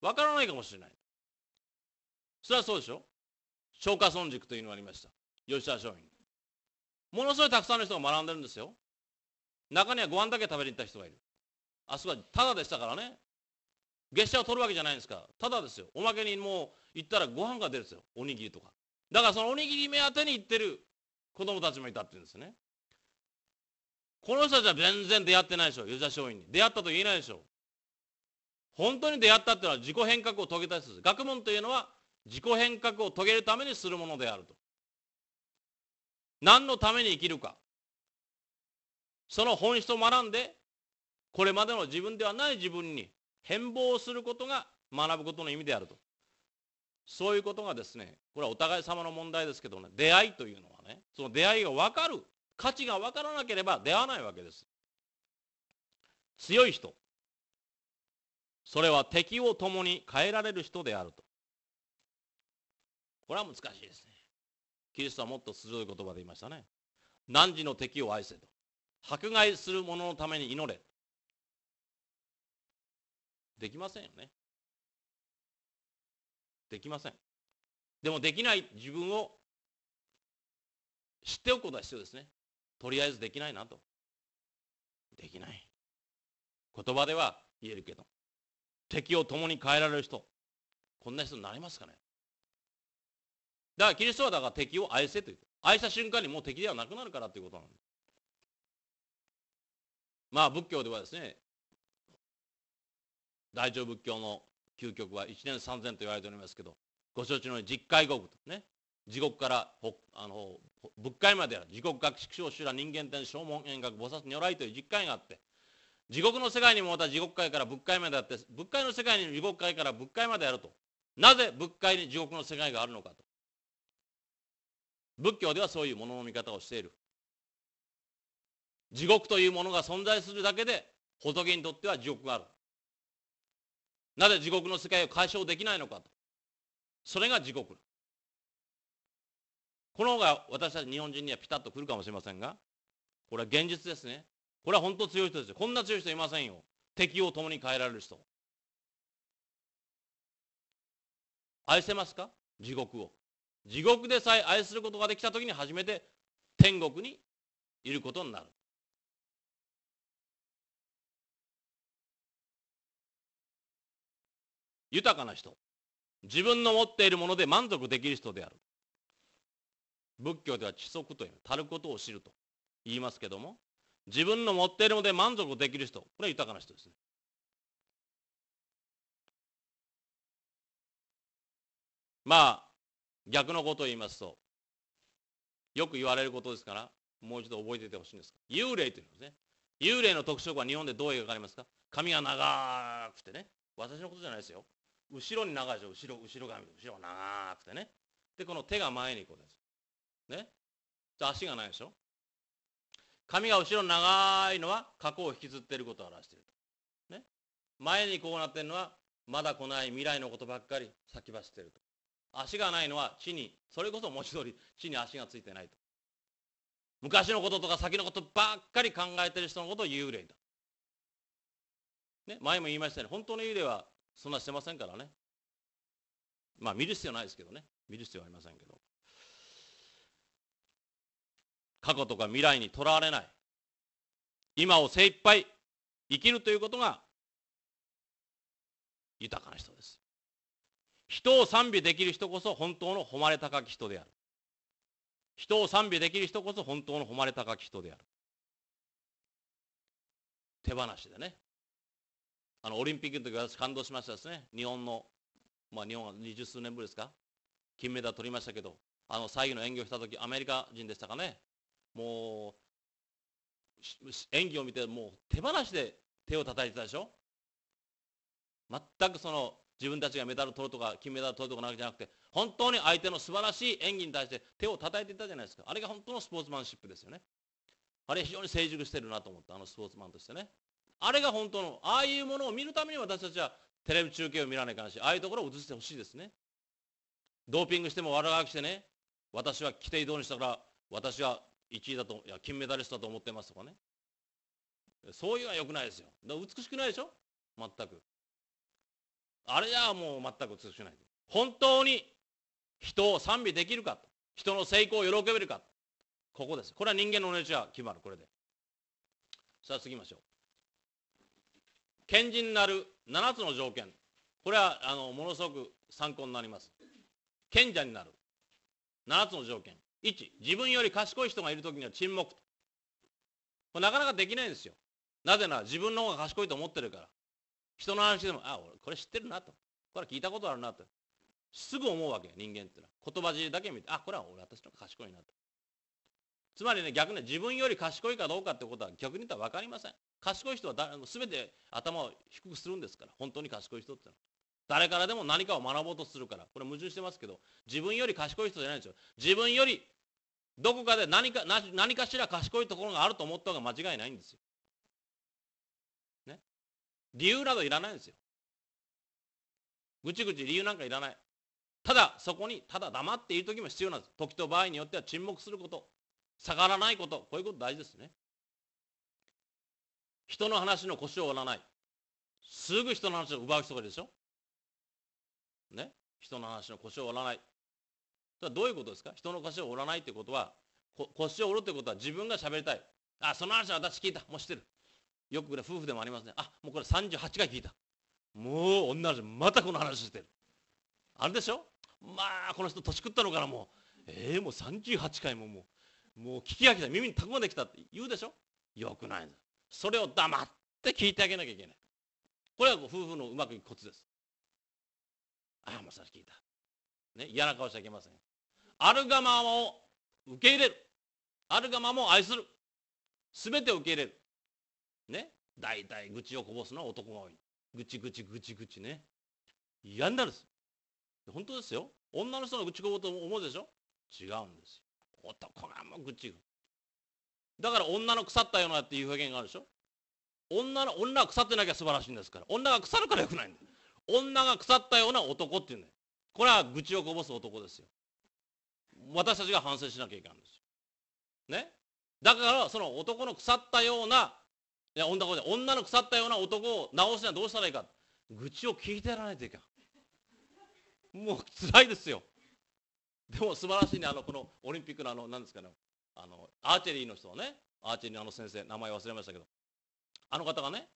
わからないかもしれない。それはそうでしょ消化損軸というのがありました。吉田松陰。ものすごいたくさんの人が学んでるんですよ。中にはご飯だけ食べに行った人がいる。あそこはただでしたからね。月謝を取るわけじゃないんですか。ただですよ。おまけにもう行ったらご飯が出るんですよ。おにぎりとか。だからそのおにぎり目当てに行ってる子供たちもいたって言うんですね。この人たちは全然出会ってないでしょ。吉田松陰に。出会ったと言えないでしょ。本当に出会ったっていうのは自己変革を遂げた人です。学問というのは自己変革を遂げるためにするものであると。何のために生きるか。その本質を学んで、これまでの自分ではない自分に変貌をすることが学ぶことの意味であると。そういうことがですね、これはお互い様の問題ですけどね、出会いというのはね、その出会いが分かる、価値が分からなければ出会わないわけです。強い人、それは敵を共に変えられる人であると。これは難しいですね。キリストはもっと鋭い言葉で言いましたね。汝の敵を愛せと。迫害する者のために祈れ。できませんよね。できません。でもできない自分を知っておくことは必要ですね。とりあえずできないなと。できない。言葉では言えるけど。敵を共に変えられる人こんな人になりますかねだからキリストはだから敵を愛せという愛した瞬間にもう敵ではなくなるからということなんですまあ仏教ではですね大乗仏教の究極は1年3000と言われておりますけどご承知のように実戒国とね地獄からあの仏界まである地獄学縮小修羅人間天正門遠隔菩薩如来という実戒があって地獄の世界にもまた地獄界から仏界まであって仏界の世界にも地獄界から仏界まであるとなぜ仏界に地獄の世界があるのかと仏教ではそういうものの見方をしている地獄というものが存在するだけで仏にとっては地獄があるなぜ地獄の世界を解消できないのかとそれが地獄この方が私たち日本人にはピタッとくるかもしれませんがこれは現実ですねこれは本当強い人ですよ。こんな強い人いませんよ。敵を共に変えられる人。愛せますか地獄を。地獄でさえ愛することができた時に初めて天国にいることになる。豊かな人。自分の持っているもので満足できる人である。仏教では知足という、たることを知ると言いますけども、自分の持っているので満足できる人、これは豊かな人ですね。まあ、逆のことを言いますと、よく言われることですから、もう一度覚えていてほしいんですが、幽霊というんですね。幽霊の特色は日本でどう描かれますか髪が長くてね、私のことじゃないですよ。後ろに長いでしょ、後ろ、後ろ髪、後ろ長くてね。で、この手が前にこうです。ね。足がないでしょ髪が後ろ長いのは過去を引きずっていることを表していると。ね。前にこうなっているのは、まだ来ない未来のことばっかり先走っていると。足がないのは地に、それこそ文字通り地に足がついてないと。昔のこととか先のことばっかり考えている人のことを幽霊だ。ね、前も言いましたように本当の幽霊はそんなしてませんからね。まあ見る必要ないですけどね。見る必要はありませんけど。過去とか未来にとらわれない今を精一杯生きるということが豊かな人です人を賛美できる人こそ本当の誉れ高き人である人を賛美できる人こそ本当の誉れ高き人である手放しでねあのオリンピックの時私感動しましたですね日本のまあ日本は二十数年ぶりですか金メダル取りましたけどあの最後の演技をした時アメリカ人でしたかねもう演技を見てもう手放しで手を叩いてたでしょ全くその自分たちがメダル取るとか金メダル取るとかなわけじゃなくて本当に相手の素晴らしい演技に対して手を叩いていたじゃないですかあれが本当のスポーツマンシップですよねあれ非常に成熟してるなと思ったあのスポーツマンとしてねあれが本当のああいうものを見るために私たちはテレビ中継を見らないかんしああいうところを映してほしいですねドーピングしても悪あがきしてね私は規定移動にしたから私は1位だと、いや、金メダリストだと思ってますとかね。そういうのは良くないですよ。だ美しくないでしょ全く。あれじゃもう全く美しくない。本当に人を賛美できるか人の成功を喜べるかここです。これは人間の命は決まる、これで。さあ、次ましょう。賢人になる7つの条件。これはあのものすごく参考になります。賢者になる。7つの条件。1、自分より賢い人がいるときには沈黙と。これなかなかできないんですよ。なぜなら自分の方が賢いと思ってるから。人の話でも、あ、俺これ知ってるなと。これ聞いたことあるなと。すぐ思うわけ、人間ってのは。言葉尻だけ見て、あ、これは俺私の方が賢いなと。つまりね、逆に自分より賢いかどうかってことは逆に言ったら分かりません。賢い人はだ全て頭を低くするんですから、本当に賢い人ってのは。誰からでも何かを学ぼうとするから。これ矛盾してますけど、自分より賢い人じゃないんですよ。自分より、どこかで何か、何かしら賢いところがあると思った方が間違いないんですよ。ね。理由などいらないんですよ。ぐちぐち理由なんかいらない。ただ、そこに、ただ黙っている時も必要なんです。時と場合によっては沈黙すること、逆らわないこと、こういうこと大事ですね。人の話の腰を折らない。すぐ人の話を奪う人がいるでしょね、人の話の腰を折らない。それはどういうことですか人の腰を折らないってことは、腰を折るってことは自分が喋りたい。あ、その話は私聞いた。もう知ってる。よくこれ夫婦でもありますね。あ、もうこれ38回聞いた。もう女の人、またこの話してる。あれでしょまあ、この人年食ったのかな、もう。ええー、もう38回ももう、もう聞き飽きた。耳にたくまできたって言うでしょよくないそれを黙って聞いてあげなきゃいけない。これは夫婦のうまくいくコツです。ああ、もうそれ聞いた。ね、嫌な顔しちゃいけません。あるがままを受け入れる。あるがままを愛する。すべてを受け入れる。ね、大体愚痴をこぼすのは男が多い。愚痴愚痴愚痴愚痴ね。嫌になるんです。本当ですよ。女の人の愚痴こぼうと思うでしょ違うんですよ。男がもう愚痴だから女の腐ったようなっていう表現があるでしょ女の女は腐ってなきゃ素晴らしいんですから女が腐るからよくないんだ女が腐ったような男っていうねこれは愚痴をこぼす男ですよ。私たちが反省しなきゃいけないんですよ。ねだからその男の腐ったような、いや女女の腐ったような男を直すにはどうしたらいいか。愚痴を聞いてやらないといけない。もう辛いですよ。でも素晴らしいね、あのこのオリンピックのあの、何ですかね、あのアーチェリーの人はね、アーチェリーのあの先生、名前忘れましたけど、あの方がね、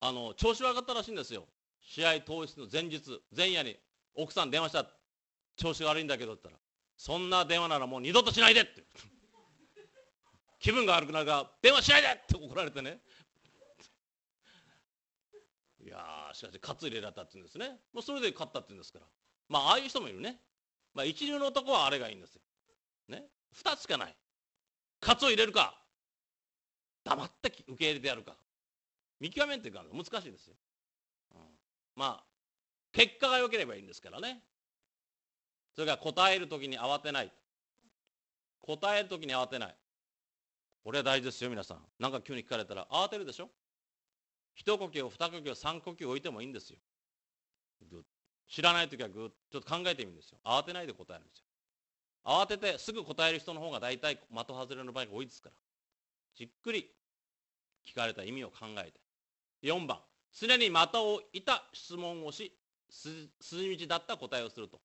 あの調子悪かったらしいんですよ。試合当日の前日、前夜に奥さん電話した。調子が悪いんだけどって言ったら、そんな電話ならもう二度としないでって。気分が悪くなるから、電話しないでって怒られてね。いやー、しかし、勝入れだったって言うんですね。もうそれで勝ったって言うんですから。まあ、ああいう人もいるね。まあ、一流の男はあれがいいんですよ。ね。二つしかない。勝を入れるか、黙って受け入れてやるか。見極めんっていうか難しいですよ。まあ、結果が良ければいいんですからね。それから答えるときに慌てない。答えるときに慌てない。これは大事ですよ、皆さん。なんか急に聞かれたら慌てるでしょ一呼吸を二呼吸を三呼吸置いてもいいんですよ。知らない時はぐっちょっと考えてみるんですよ。慌てないで答えるんですよ。慌ててすぐ答える人の方が大体的外れの場合が多いですから。じっくり聞かれた意味を考えて。4番。常に的をいた質問をし、筋道だった答えをすると。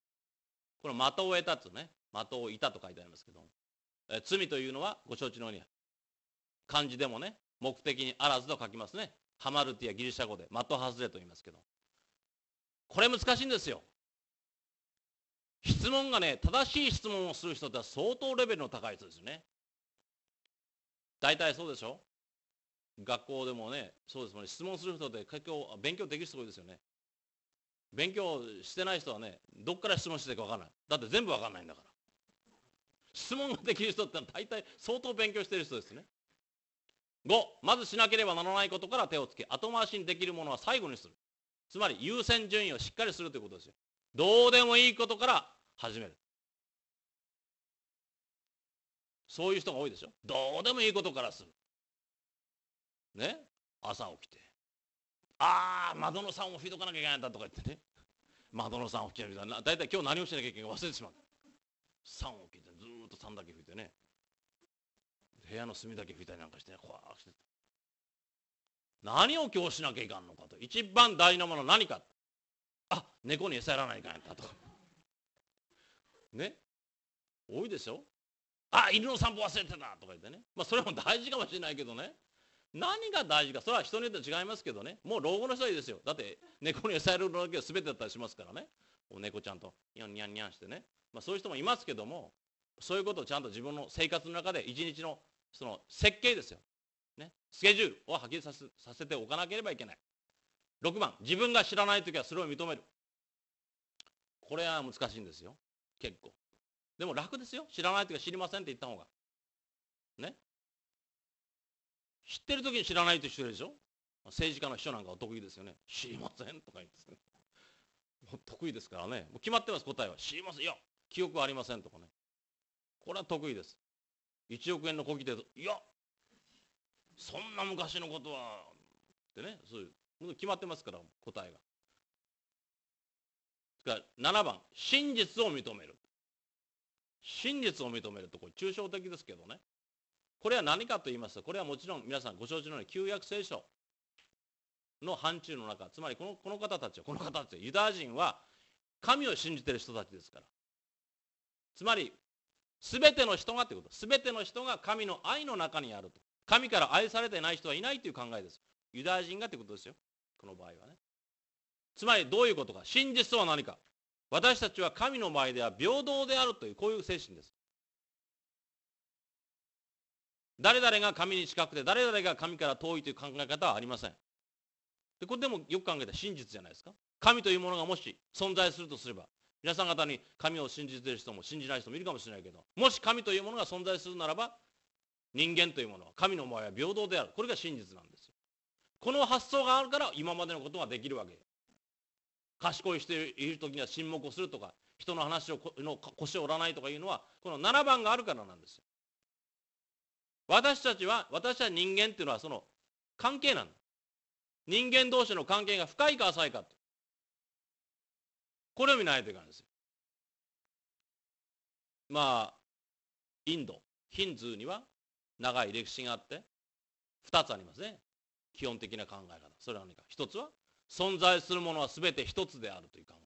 この的を得たとね、的をいたと書いてありますけどえ罪というのはご承知のように、漢字でもね、目的にあらずと書きますね。ハマルティやギリシャ語で、的外れと言いますけど。これ難しいんですよ。質問がね、正しい質問をする人って相当レベルの高い人ですよね。大体そうでしょ学校でもね、そうですもんね、質問する人で勉強できる人多いですよね。勉強してない人はね、どっから質問していいか分からない。だって全部分からないんだから。質問ができる人ってのは大体相当勉強してる人ですね。5、まずしなければならないことから手をつけ、後回しにできるものは最後にする。つまり優先順位をしっかりするということですよ。どうでもいいことから始める。そういう人が多いでしょ。どうでもいいことからする。ね朝起きてああ窓のさんを拭いとかなきゃいけないんだとか言ってね窓のさん起きなきゃいけない大体今日何をしなきゃいけないか忘れてしまうんを聞いてずっとんだけ拭いてね部屋の隅だけ拭いたりなんかしてね怖くして何を今日しなきゃいかんのかと一番大事なものは何かあ猫に餌やらないかんやったとね多いでしょあ犬の散歩忘れてたとか言ってねまあそれも大事かもしれないけどね何が大事か、それは人によって違いますけどね、もう老後の人はいいですよ。だって、猫に餌やるのだけは全てだったりしますからね、お猫ちゃんと、にゃんにゃんにゃんしてね、まあ、そういう人もいますけども、そういうことをちゃんと自分の生活の中で、一日のその設計ですよ、ね、スケジュールをはっきりさせさせておかなければいけない。6番、自分が知らないときはそれを認める。これは難しいんですよ、結構。でも楽ですよ、知らないときは知りませんって言った方が。ね、知ってる時に知らないと一緒でしょ政治家の秘書なんかは得意ですよね。知りませんとか言うんですね。もう得意ですからね。もう決まってます、答えは。知りません。いや、記憶はありませんとかね。これは得意です。1億円の小切手いや、そんな昔のことは、ってね、そういう、決まってますから、答えが。7番、真実を認める。真実を認めると、これ抽象的ですけどね。これは何かと言いますと、これはもちろん皆さんご承知のように旧約聖書の範疇の中、つまりこのこの方たちは、この方たちは、ユダヤ人は神を信じてる人たちですから。つまり、すべての人がということ、すべての人が神の愛の中にあると。神から愛されてない人はいないという考えです。ユダヤ人がということですよ。この場合はね。つまりどういうことか。真実とは何か。私たちは神の前では平等であるという、こういう精神です。誰々が神に近くて、誰々が神から遠いという考え方はありません。でこれでもよく考えたら真実じゃないですか。神というものがもし存在するとすれば、皆さん方に神を信じている人も信じない人もいるかもしれないけど、もし神というものが存在するならば、人間というものは神の前は平等である。これが真実なんですよ。この発想があるから今までのことができるわけ。賢い人いる時には沈黙をするとか、人の話をの腰を折らないとかいうのは、この7番があるからなんですよ。私たちは、私たち人間っていうのはその関係なんだ。人間同士の関係が深いか浅いかこれを見ないといけないんですよ。まあ、インド、ヒンズーには長い歴史があって、二つありますね。基本的な考え方。それは何か。一つは、存在するものは全て一つであるという考え方。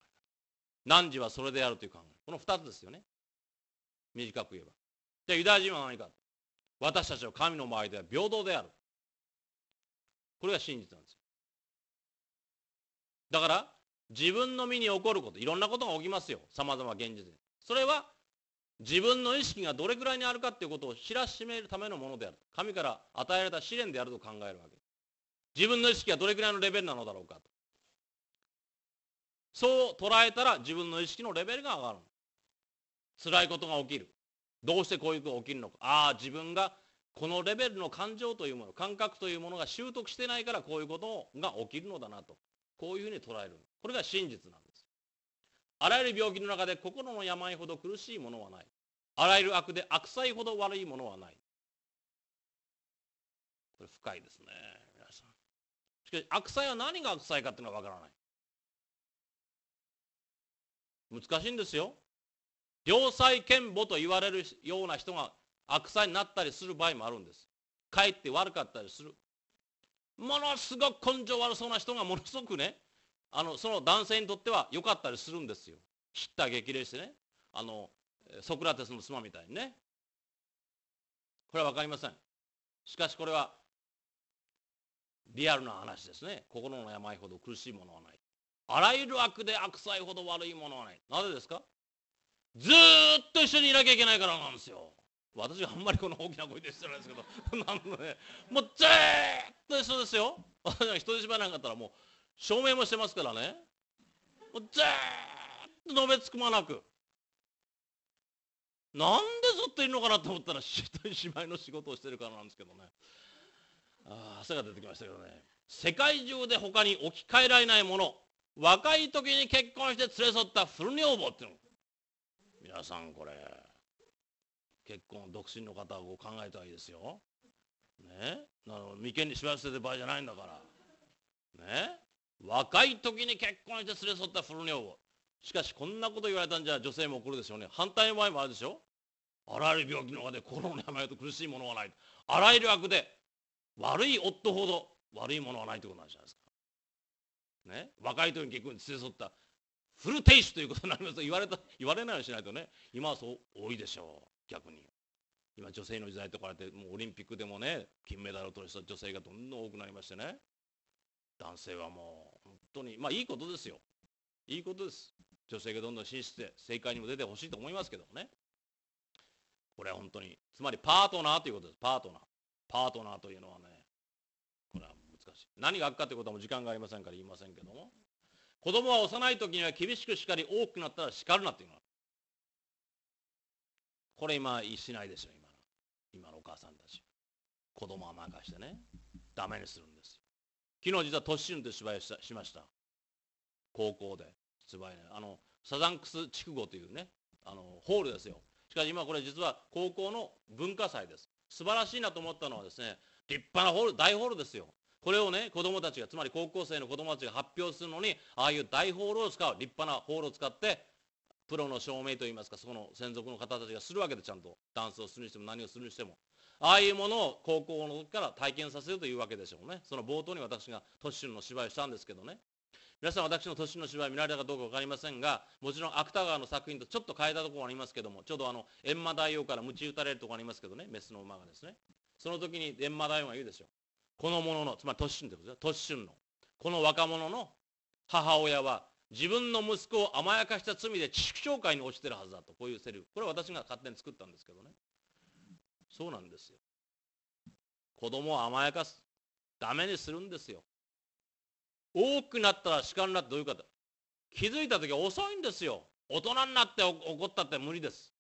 何時はそれであるという考え。この二つですよね。短く言えば。じゃあユダヤ人は何か。私たちは神の前では平等である。これが真実なんですよ。だから、自分の身に起こること、いろんなことが起きますよ。様々現実に。それは、自分の意識がどれくらいにあるかっていうことを知らしめるためのものである。神から与えられた試練であると考えるわけ。自分の意識がどれくらいのレベルなのだろうかと。そう捉えたら自分の意識のレベルが上がる。辛いことが起きる。どうしてこういうことが起きるのかああ自分がこのレベルの感情というもの感覚というものが習得してないからこういうことが起きるのだなとこういうふうに捉えるこれが真実なんですあらゆる病気の中で心の病ほど苦しいものはないあらゆる悪で悪災ほど悪いものはないこれ深いですね皆さんしかし悪災は何が悪災かっていうのはわからない難しいんですよ要塞剣母と言われるような人が悪妻になったりする場合もあるんです。かえって悪かったりする。ものすごく根性悪そうな人がものすごくね、あのその男性にとっては良かったりするんですよ。ヒッ激励してね、あのソクラテスの妻みたいにね。これは分かりません。しかしこれはリアルな話ですね。心の病ほど苦しいものはない。あらゆる悪で悪妻ほど悪いものはない。なぜですかずっと一緒にいなきゃいけないからなんですよ。私があんまりこの大きな声でしてないですけど、なんのね、もうずっと一緒ですよ。私が人質ばなんかったらもう、証明もしてますからね。もうずっとのべつくまなく。なんでずっといるのかなと思ったら、一人芝居の仕事をしてるからなんですけどね。あ汗が出てきましたけどね。世界中で他に置き換えられないもの。若い時に結婚して連れ添った古女房っていうの。皆さんこれ結婚独身の方を考えたらいいですよ。ねあの眉間にしわせてる場合じゃないんだからね若い時に結婚して連れ添った古女房しかしこんなこと言われたんじゃ女性も怒るでしょうね反対の場合もあるでしょあらゆる病気の中で心の病と苦しいものはないあらゆる悪で悪い夫ほど悪いものはないってことなんじゃないですかね若い時に結婚して連れ添ったフル亭主ということになりますと言われた 言われないようにしないとね今はそう多いでしょう逆に今女性の時代とかってもうオリンピックでもね金メダルを取る人女性がどんどん多くなりましてね男性はもう本当にまあいいことですよいいことです女性がどんどん進出して政界にも出てほしいと思いますけどもねこれは本当につまりパートナーということですパートナーパートナーというのはねこれは難しい何があっかということはもう時間がありませんから言いませんけども子供は幼い時には厳しく叱り、多くなったら叱るなっていうのこれ今、しないですよ、今の。今のお母さんたち。子供は任してね、ダメにするんですよ。昨日実はトッシュンっ芝居したしました。高校で。芝居ね。あの、サザンクス筑後というね、あの、ホールですよ。しかし今これ実は高校の文化祭です。素晴らしいなと思ったのはですね、立派なホール、大ホールですよ。これをね、子供たちが、つまり高校生の子供たちが発表するのに、ああいう大ホールを使う、立派なホールを使って、プロの照明といいますか、そこの専属の方たちがするわけで、ちゃんと。ダンスをするにしても、何をするにしても。ああいうものを高校の時から体験させるというわけでしょうね。その冒頭に私がトッシュの芝居をしたんですけどね。皆さん私の年の芝居見られたかどうか分かりませんがもちろん芥川の作品とちょっと変えたところがありますけどもちょうどあの閻魔大王から鞭打たれるところがありますけどねメスの馬がですねその時に閻魔大王が言うでしょう、この者の、つまり突進ってことですよ。突進の。この若者の母親は自分の息子を甘やかした罪で地区紹介に落ちてるはずだと、こういうセリフ。これは私が勝手に作ったんですけどね。そうなんですよ。子供を甘やかす。ダメにするんですよ。大きくなったら叱るなってどういう方気づいた時は遅いんですよ。大人になって怒ったって無理です。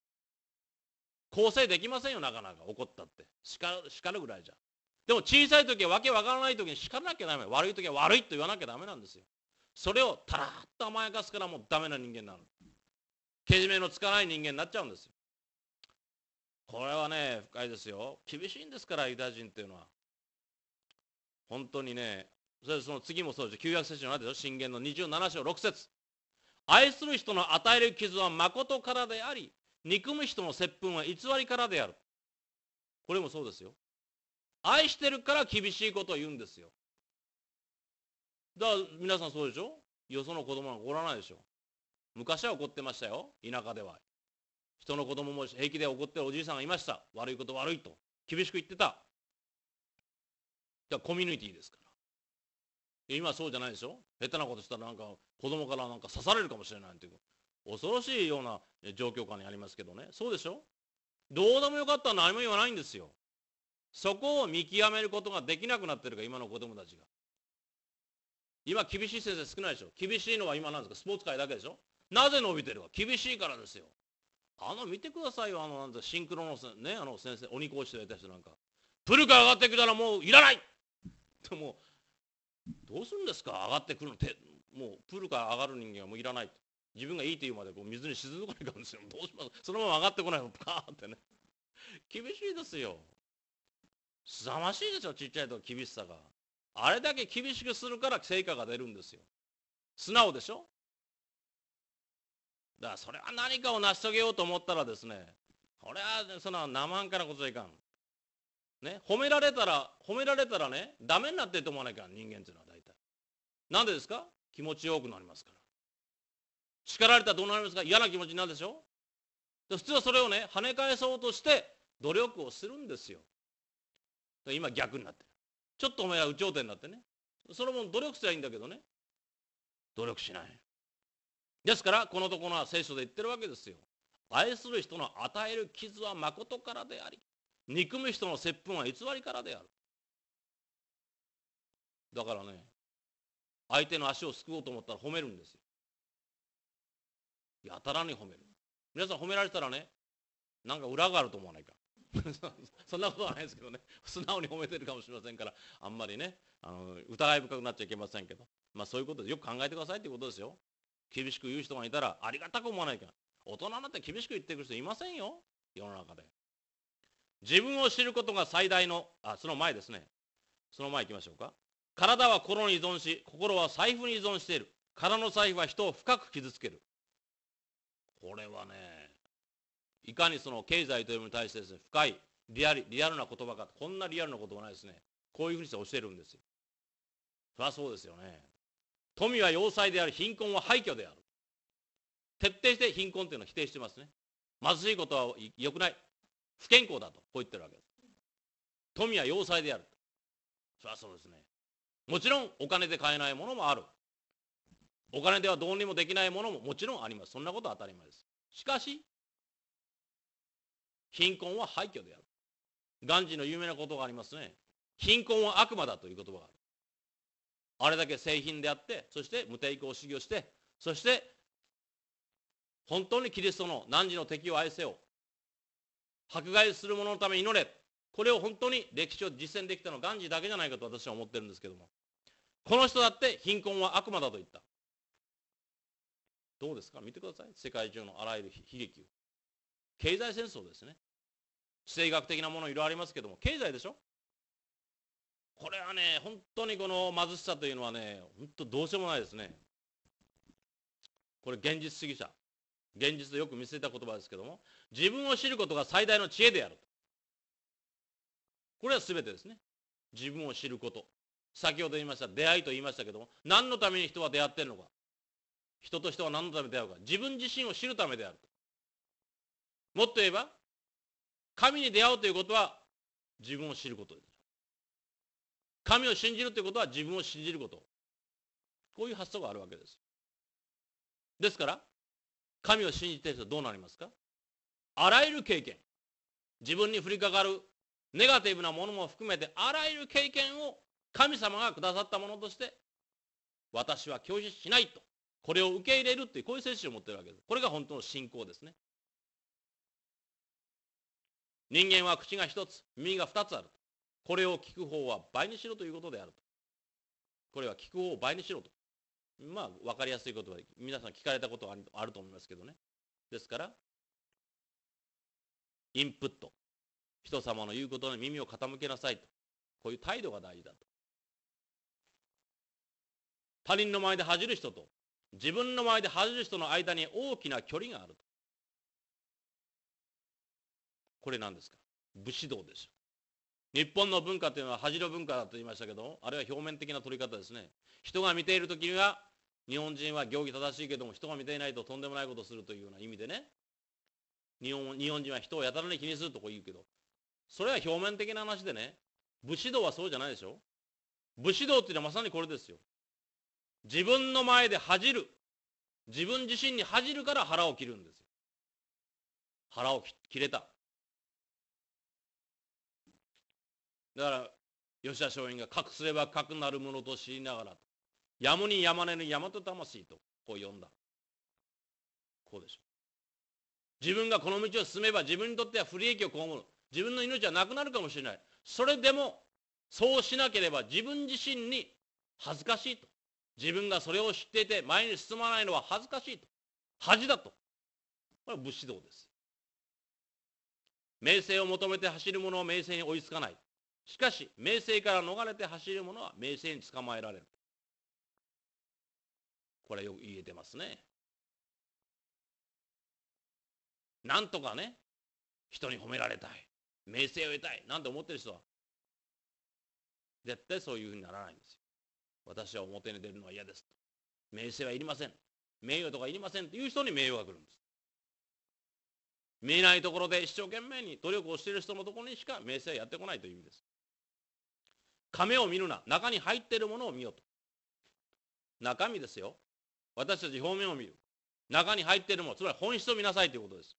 構成できませんよ、なかなか怒ったって。叱るぐらいじゃ。でも小さい時は訳わからない時に叱らなきゃダメ悪い時は悪いと言わなきゃダメなんですよそれをたらっと甘やかすからもうダメな人間なのけじめのつかない人間になっちゃうんですよこれはね深いですよ厳しいんですからユダヤ人っていうのは本当にねそれその次もそうです旧約聖書のあでしょ信玄の27章6節愛する人の与える傷はまことからであり憎む人の接吻は偽りからであるこれもそうですよ愛してるから厳しいことを言うんですよ。だから皆さんそうでしょよその子供は怒らないでしょ。昔は怒ってましたよ。田舎では。人の子供も平気で怒ってるおじいさんがいました。悪いこと悪いと。厳しく言ってた。じゃコミュニティですから。今そうじゃないでしょ下手なことしたらなんか子供からなんか刺されるかもしれないっていう恐ろしいような状況下にありますけどね。そうでしょどうでもよかったら何も言わないんですよ。そこを見極めることができなくなってるか今の子供たちが今厳しい先生少ないでしょ厳しいのは今なんですかスポーツ界だけでしょなぜ伸びてるか厳しいからですよあの見てくださいよあのなんシンクロのねあの先生鬼講師とやった人なんかプルから上がってきたらもういらないでもどうするんですか上がってくるのってもうプールから上がる人間はもういらない自分がいいと言うまでこう水に沈むかないかんですよどうしますそのまま上がってこないのパーってね厳しいですよすさまじいでしょ、ちっちゃいと厳しさが。あれだけ厳しくするから成果が出るんですよ。素直でしょだからそれは何かを成し遂げようと思ったらですね、これはその生半可なこといかん。ね、褒められたら、褒められたらね、ダメになってると思わなきゃ人間っていうのは大体。なんでですか気持ちよくなりますから。叱られたらどうなりますか嫌な気持ちになるでしょで普通はそれをね、跳ね返そうとして努力をするんですよ。今逆になってる。ちょっとお前は有頂天になってね。その分努力すればいいんだけどね。努力しない。ですから、このところは聖書で言ってるわけですよ。愛する人の与える傷は誠からであり、憎む人の接吻は偽りからである。だからね、相手の足をすくおうと思ったら褒めるんですよ。やたらに褒める。皆さん褒められたらね、なんか裏があると思わないか。そんなことはないですけどね素直に褒めてるかもしれませんからあんまりねあの疑い深くなっちゃいけませんけど、まあ、そういうことでよく考えてくださいということですよ厳しく言う人がいたらありがたく思わなきゃ大人になって厳しく言ってくる人いませんよ世の中で自分を知ることが最大のあその前ですねその前行きましょうか体は心に依存し心は財布に依存している空の財布は人を深く傷つけるこれはねいかにその経済というものに対してですね、深いリアルリアルな言葉か、こんなリアルな言葉ないですね。こういうふうにして教えるんですよ。そりゃそうですよね。富は要塞である、貧困は廃墟である。徹底して貧困というのは否定してますね。貧しいことは良くない。不健康だと、こう言ってるわけです。富は要塞である。そりゃそうですね。もちろんお金で買えないものもある。お金ではどうにもできないものももちろんあります。そんなことは当たり前です。しかし、貧困は廃墟である。ガンジーの有名なことがありますね。貧困は悪魔だという言葉がある。あれだけ製品であって、そして無抵抗主義をして、そして本当にキリストの何時の敵を愛せよ。迫害する者のために祈れ。これを本当に歴史を実践できたのはガンジーだけじゃないかと私は思ってるんですけども。この人だって貧困は悪魔だと言った。どうですか見てください。世界中のあらゆる悲劇を。経済戦争ですね。地政学的なものいろいろありますけども、経済でしょこれはね、本当にこの貧しさというのはね、本当どうしようもないですね。これ現実主義者。現実でよく見据えた言葉ですけども、自分を知ることが最大の知恵であるこれは全てですね。自分を知ること。先ほど言いました、出会いと言いましたけども、何のために人は出会ってるのか。人と人は何のために出会うか。自分自身を知るためであると。もっと言えば、神に出会うということは自分を知ることです。神を信じるということは自分を信じること。こういう発想があるわけです。ですから、神を信じている人はどうなりますかあらゆる経験、自分に降りかかるネガティブなものも含めて、あらゆる経験を神様がくださったものとして、私は拒否しないと。これを受け入れるっていう、こういう精神を持ってるわけです。これが本当の信仰ですね。人間は口が一つ、耳が二つある。これを聞く方は倍にしろということであると。これは聞く方を倍にしろと。まあ、わかりやすいことは皆さん聞かれたことはあると思いますけどね。ですから、インプット。人様の言うことに耳を傾けなさいと。こういう態度が大事だと。他人の前で恥じる人と、自分の前で恥じる人の間に大きな距離があると。これ何ですか武士道ですよ。日本の文化というのは恥の文化だと言いましたけど、あれは表面的な取り方ですね。人が見ている時には、日本人は行儀正しいけども、人が見ていないととんでもないことをするというような意味でね、日本日本人は人をやたらに気にするとこ言うけど、それは表面的な話でね、武士道はそうじゃないでしょ。武士道っていうのはまさにこれですよ。自分の前で恥じる。自分自身に恥じるから腹を切るんですよ。腹を切れた。だから、吉田松陰が隠すれば隠なるものと知りながら、やむにやまねぬ大和魂と、こう呼んだ。こうでしょ。自分がこの道を進めば自分にとっては不利益を被る。自分の命はなくなるかもしれない。それでも、そうしなければ自分自身に恥ずかしいと。自分がそれを知っていて前に進まないのは恥ずかしいと。恥だと。これは武士道です。名声を求めて走る者は名声に追いつかない。しかし、名声から逃れて走る者は名声に捕まえられる。これよく言えてますね。なんとかね、人に褒められたい。名声を得たい。なんて思ってる人は、絶対そういうふうにならないんですよ。私は表に出るのは嫌です。名声はいりません。名誉とかいりませんっていう人に名誉が来るんです。見えないところで一生懸命に努力をしている人のところにしか名声はやってこないという意味です。亀を見るな。中に入っているものを見よと。中身ですよ。私たち表面を見る。中に入っているもの、つまり本質を見なさいということです。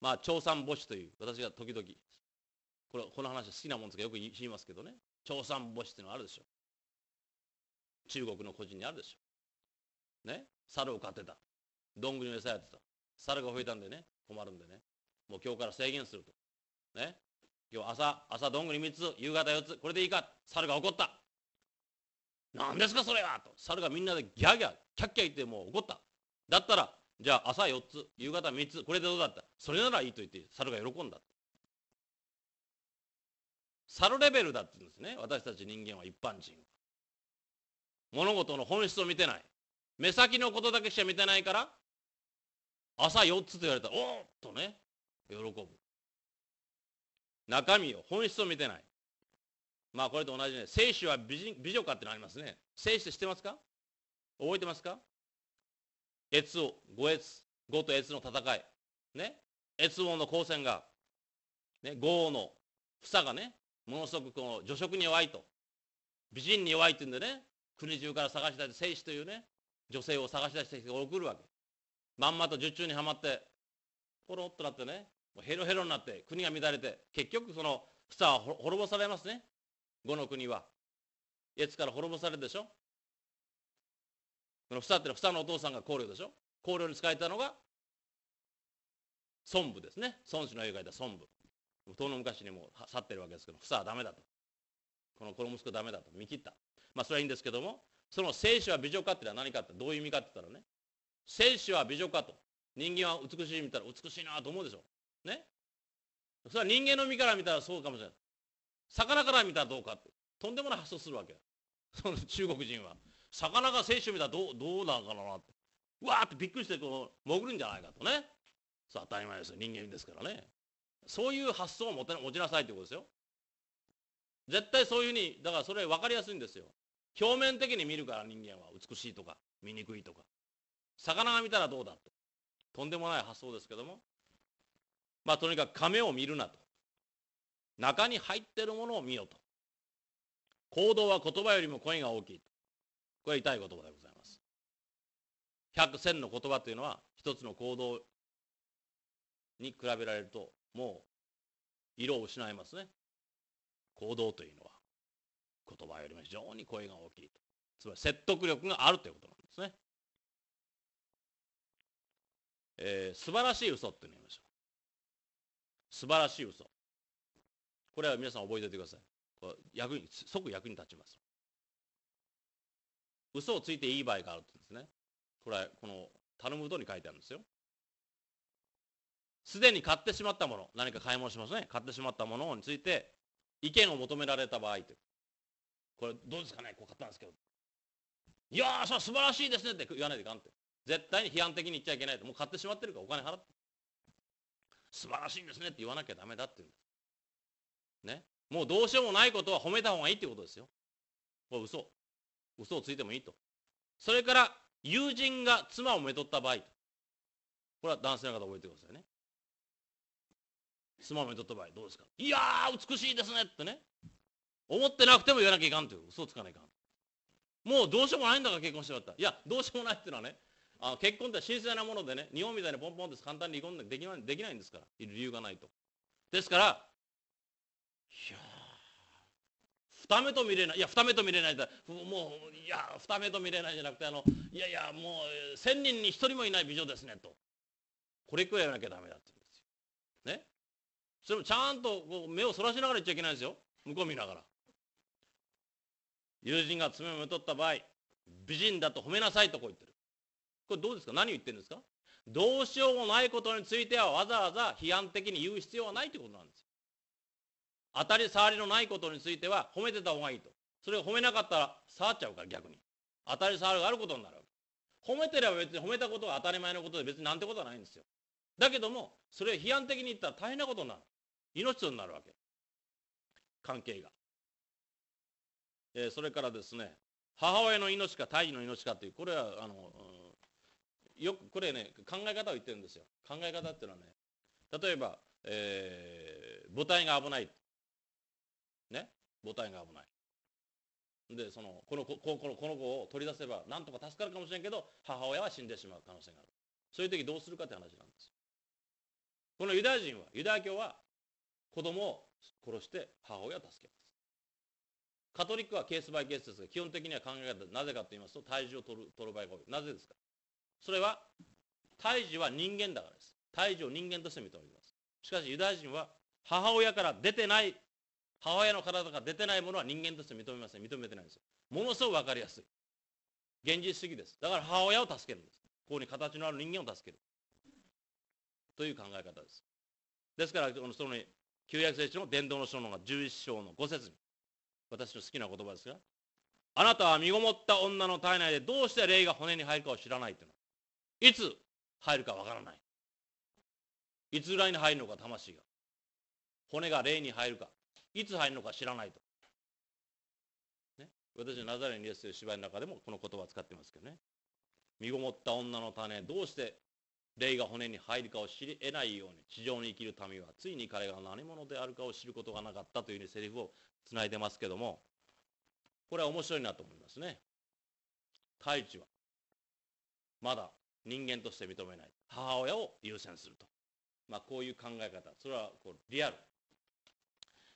まあ、朝査母子という、私が時々、これこの話好きなもんですからよく言いますけどね、朝査母子っていうのはあるでしょ。中国の個人にあるでしょ。ね、猿を飼ってた。どんぐりの餌やってた。猿が増えたんでね、困るんでね、もう今日から制限すると。ね、今日朝、朝どんぐり3つ、夕方4つ、これでいいか猿が怒った。何ですかそれはと。猿がみんなでギャーギャー、キャッキャ言ってもう怒った。だったら、じゃあ朝4つ、夕方3つ、これでどうだったそれならいいと言って、猿が喜んだ。猿レベルだって言うんですね。私たち人間は一般人物事の本質を見てない。目先のことだけしか見てないから、朝4つと言われたら、おーっとね、喜ぶ。中身を、本質を見てない。まあこれと同じね、精子は美人美女かってのありますね。精子って知ってますか覚えてますか越王、五越、五と越の戦い。ね。越王の光線が、ね、五王の房がね、ものすごくこの女色に弱いと。美人に弱いって言うんでね、国中から探し出して、精子というね、女性を探し出して送るわけ。まんまと受注にはまって、ポロッとなってね、もうヘロヘロになって、国が乱れて、結局その、房は滅ぼされますね。五の国は。エつから滅ぼされるでしょ。その房ってのはフのお父さんが香料でしょ。香料に仕えたのが、孫武ですね。孫子の絵を描いた孫武遠の昔にも去ってるわけですけど、房はダメだと。この、この息子ダメだと。見切った。まあそれはいいんですけども、その聖書は美女化ってのは何かってどういう意味かって言ったらね、聖書は美女化と。人間は美しい見たら美しいなと思うでしょ。ね。それは人間の身から見たらそうかもしれない。魚から見たらどうかって。とんでもない発想するわけだ。その中国人は。魚が聖書見たらどう、どうなのかなって。うわーってびっくりしてこう、潜るんじゃないかとね。そう当たり前ですよ。人間ですからね。そういう発想を持持ちなさいということですよ。絶対そういうふうに、だからそれ分かりやすいんですよ。表面的に見るから人間は美しいとか、醜いとか。魚が見たらどうだと。とんでもない発想ですけども、まあ、とにかく亀を見るなと。中に入っているものを見よと。行動は言葉よりも声が大きい。これ痛い言葉でございます。百千の言葉というのは一つの行動に比べられるともう色を失いますね。行動というのは言葉よりも非常に声が大きいと。つまり説得力があるということなんですね。えー、素晴らしい嘘っていうのを言いましょう。素晴らしい嘘。これは皆さん覚えておいてください。こ役に即役に立ちます。嘘をついていい場合があるって言うんですね。これはこの頼むムーに書いてあるんですよ。すでに買ってしまったもの、何か買い物しますね。買ってしまったものについて意見を求められた場合と。これどうですかねこう買ったんですけど。いやー、それは素晴らしいですねって言わないでいかんって。絶対に批判的に言っちゃいけないと。もう買ってしまってるからお金払って。素晴らしいんですねって言わなきゃダメだっていうんです。ね。もうどうしようもないことは褒めた方がいいってことですよ。これ嘘。嘘をついてもいいと。それから、友人が妻をめとった場合。これは男性の方覚えてくださいね。妻をめとった場合、どうですかいやー、美しいですねってね。思ってなくても言わなきゃいかんという。嘘をつかないかん。もうどうしようもないんだから結婚してもらった。いや、どうしようもないっていうのはね、あ結婚って神聖なものでね、日本みたいにポンポンです簡単に離婚できないできないんですから、理由がないと。ですから、いや二目と見れない、いや、二目と見れないもう、いや、二目と見れないじゃなくて、あの、いやいや、もう、千人に一人もいない美女ですね、と。これくらいやらなきゃダメだって言うんですよ。ね。それもちゃんとこう目をそらしながら言っちゃいけないんですよ。向こう見ながら。友人が爪をめとった場合、美人だと褒めなさいとこう言ってる。これどうですか何を言ってるんですかどうしようもないことについてはわざわざ批判的に言う必要はないということなんですよ。当たり障りのないことについては褒めてた方がいいと。それを褒めなかったら触っちゃうから逆に。当たり障りがあることになるわけ。褒めてれば別に褒めたことが当たり前のことで別になんてことはないんですよ。だけども、それを批判的に言ったら大変なことになる。命になるわけ。関係が。えー、それからですね、母親の命か胎児の命かという、これはあのよく、これね、考え方を言ってるんですよ。考え方っていうのはね、例えば、えー、母体が危ない。ね、母体が危ない。でそのこの子このこの子を取り出せばなんとか助かるかもしれんけど母親は死んでしまう可能性があるそういう時どうするかって話なんですこのユダヤ人はユダヤ教は子供を殺して母親を助けますカトリックはケースバイケースですが基本的には考え方なぜかと言いますと体重を取る取る場合が多いなぜですかそれは、胎児は人間だからです。胎児を人間として認めてます。しかし、ユダヤ人は、母親から出てない、母親の体から出てないものは人間として認めません。認めてないんですよ。ものすごくわかりやすい。現実主義です。だから母親を助けるんです。ここに形のある人間を助ける。という考え方です。ですから、そのその旧約聖書の伝道の書の11章の5節に、私の好きな言葉ですが、あなたは身ごもった女の体内でどうして霊が骨に入るかを知らないというのいつ入るかわからない。いつぐらいに入るのか、魂が。骨が霊に入るか、いつ入るのか知らないと。ね、私のナザレにイエスという芝居の中でもこの言葉を使ってますけどね。身ごもった女の種、どうして霊が骨に入るかを知り得ないように地上に生きる民はついに彼が何者であるかを知ることがなかったという、にセリフをつないでますけどもこれは面白いなと思いますね。太一はまだ人間として認めない母親を優先すると、まあ、こういう考え方それはこうリアル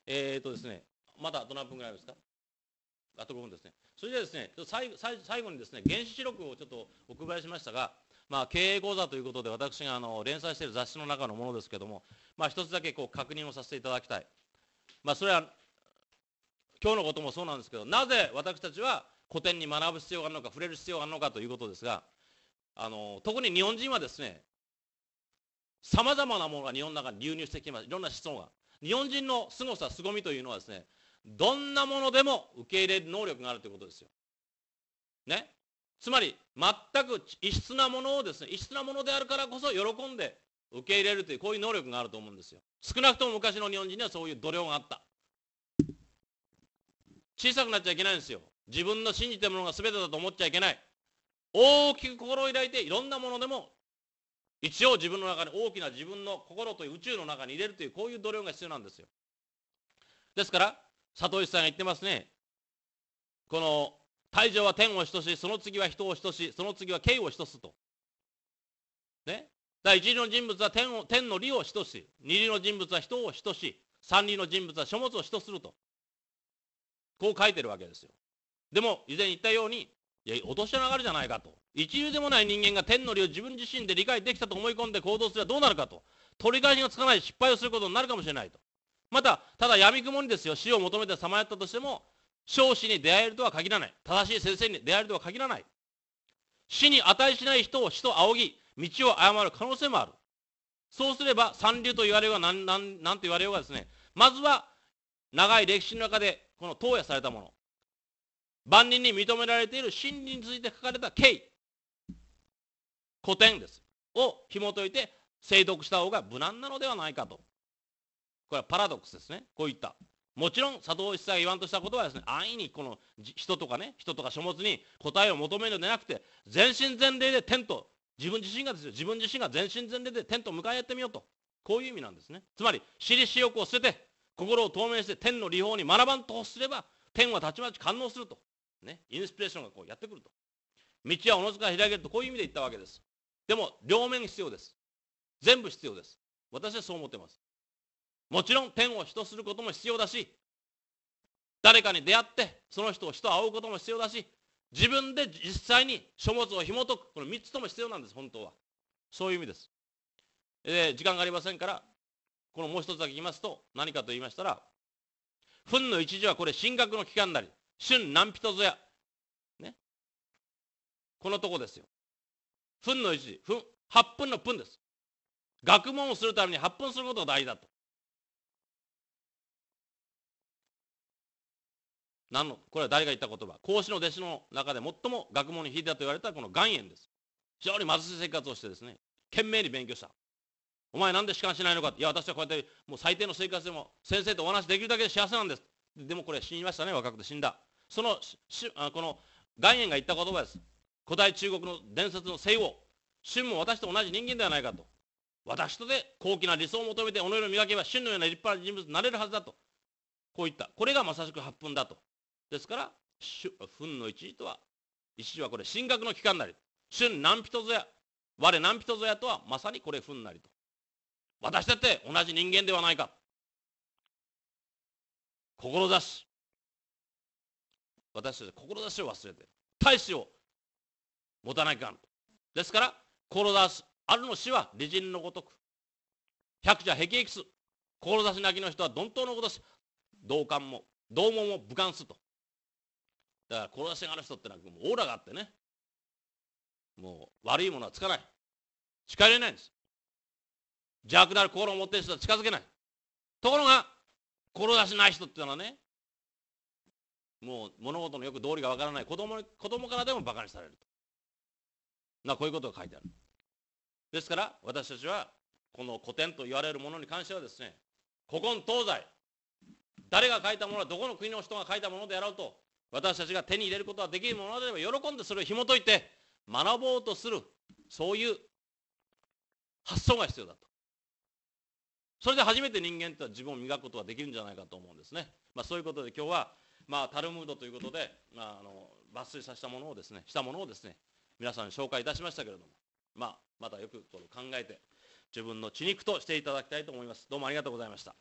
えっ、ー、とですねまだどの分ぐらいですかあと5分ですねそれでですね最最後にですね原子資録をちょっとお配りしましたがまあ、経営講座ということで私があの連載している雑誌の中のものですけども、まあ、一つだけこう確認をさせていただきたい、まあ、それは今日のこともそうなんですけどなぜ私たちは古典に学ぶ必要があるのか触れる必要があるのかということですがあの、特に日本人はですね、様々なものが日本の中に流入してきます。いろんな思想が。日本人の凄さ、凄みというのはですね、どんなものでも受け入れる能力があるということですよ。ね。つまり、全く異質なものをですね、異質なものであるからこそ喜んで受け入れるという、こういう能力があると思うんですよ。少なくとも昔の日本人にはそういう度量があった。小さくなっちゃいけないんですよ。自分の信じてるものが全てだと思っちゃいけない。大きく心を抱いていろんなものでも一応自分の中に大きな自分の心という宇宙の中に入れるというこういう努力が必要なんですよですから佐藤さんが言ってますねこの大上は天を等しその次は人を等しその次は敬を等すとね第一流の人物は天を天の理を等し二流の人物は人を等し三流の人物は書物を等するとこう書いてるわけですよでも以前言ったようにいや、落とし穴があるじゃないかと。一流でもない人間が天の理を自分自身で理解できたと思い込んで行動すればどうなるかと。取り返しがつかない失敗をすることになるかもしれないと。また、ただ闇雲にですよ、死を求めてさまやったとしても、少子に出会えるとは限らない。正しい先生に出会えるとは限らない。死に値しない人を死と仰ぎ、道を誤る可能性もある。そうすれば、三流と言われようが、なん、なと言われようがですね、まずは、長い歴史の中で、この投与されたもの、万人に認められている真理について書かれた経緯古典ですを紐解いて精読した方が無難なのではないかとこれはパラドックスですねこういったもちろん佐藤一切が言わんとしたことはですね安易にこの人とかね人とか書物に答えを求めるのではなくて全身全霊で天と自分自身がですよ自分自身が全身全霊で天と迎えい合ってみようとこういう意味なんですねつまり私利私欲を捨てて心を透明して天の理法に学ばんとすれば天はたちまち感応するとね、インスピレーションがこうやってくると。道はおのずから開けると、こういう意味で言ったわけです。でも、両面必要です。全部必要です。私はそう思ってます。もちろん、天を人することも必要だし、誰かに出会って、その人を人を仰うことも必要だし、自分で実際に書物を紐解く、この3つとも必要なんです、本当は。そういう意味です。えー、時間がありませんから、このもう一つだけ言いますと、何かと言いましたら、糞の一時はこれ、進学の期間なり、春何人ぞや。ね。このとこですよ。分の一、分、8分の分です。学問をするために8分することが大事だと。何のこれは誰が言った言葉孔子の弟子の中で最も学問に引いたと言われたこの岩塩です。非常に貧しい生活をしてですね、懸命に勉強した。お前なんで弛緩しないのかいや、私はこうやってもう最低の生活でも先生とお話できるだけで幸せなんです。でもこれ死にましたね、若くて死んだ。そのあこの岩塩が言った言葉です古代中国の伝説の西欧春も私と同じ人間ではないかと私とで高貴な理想を求めて己を磨けば春のような立派な人物になれるはずだとこう言ったこれがまさしく発奮だとですから奮の一時とは一時はこれ進学の期間なり春何人ぞや我何人ぞやとはまさにこれ奮なりと私だって同じ人間ではないか志私たちは志を忘れて大志を持たないかんですから志あるの死は理人のごとく百じゃ辟易す志なきの人は鈍うのごとし同感も同門も武漢すとだから志がある人ってのはもうオーラがあってねもう悪いものはつかない近寄れないんです邪悪なる心を持っている人は近づけないところが志ない人っていうのはねもう物事のよく道理がわからない子供子供からでもバカにされると。なこういうことが書いてある。ですから私たちはこの古典と言われるものに関してはですね古今東西誰が書いたものはどこの国の人が書いたものであろうと私たちが手に入れることはできるものであれば喜んでそれを紐解いて学ぼうとするそういう発想が必要だとそれで初めて人間って自分を磨くことができるんじゃないかと思うんですね、まあ、そういうことで今日はまあ、タルムードということで、まあ、あの抜粋させたものをですね、したものをですね、皆さんに紹介いたしましたけれども、まあ、またよくこ考えて、自分の血肉としていただきたいと思います。どうもありがとうございました。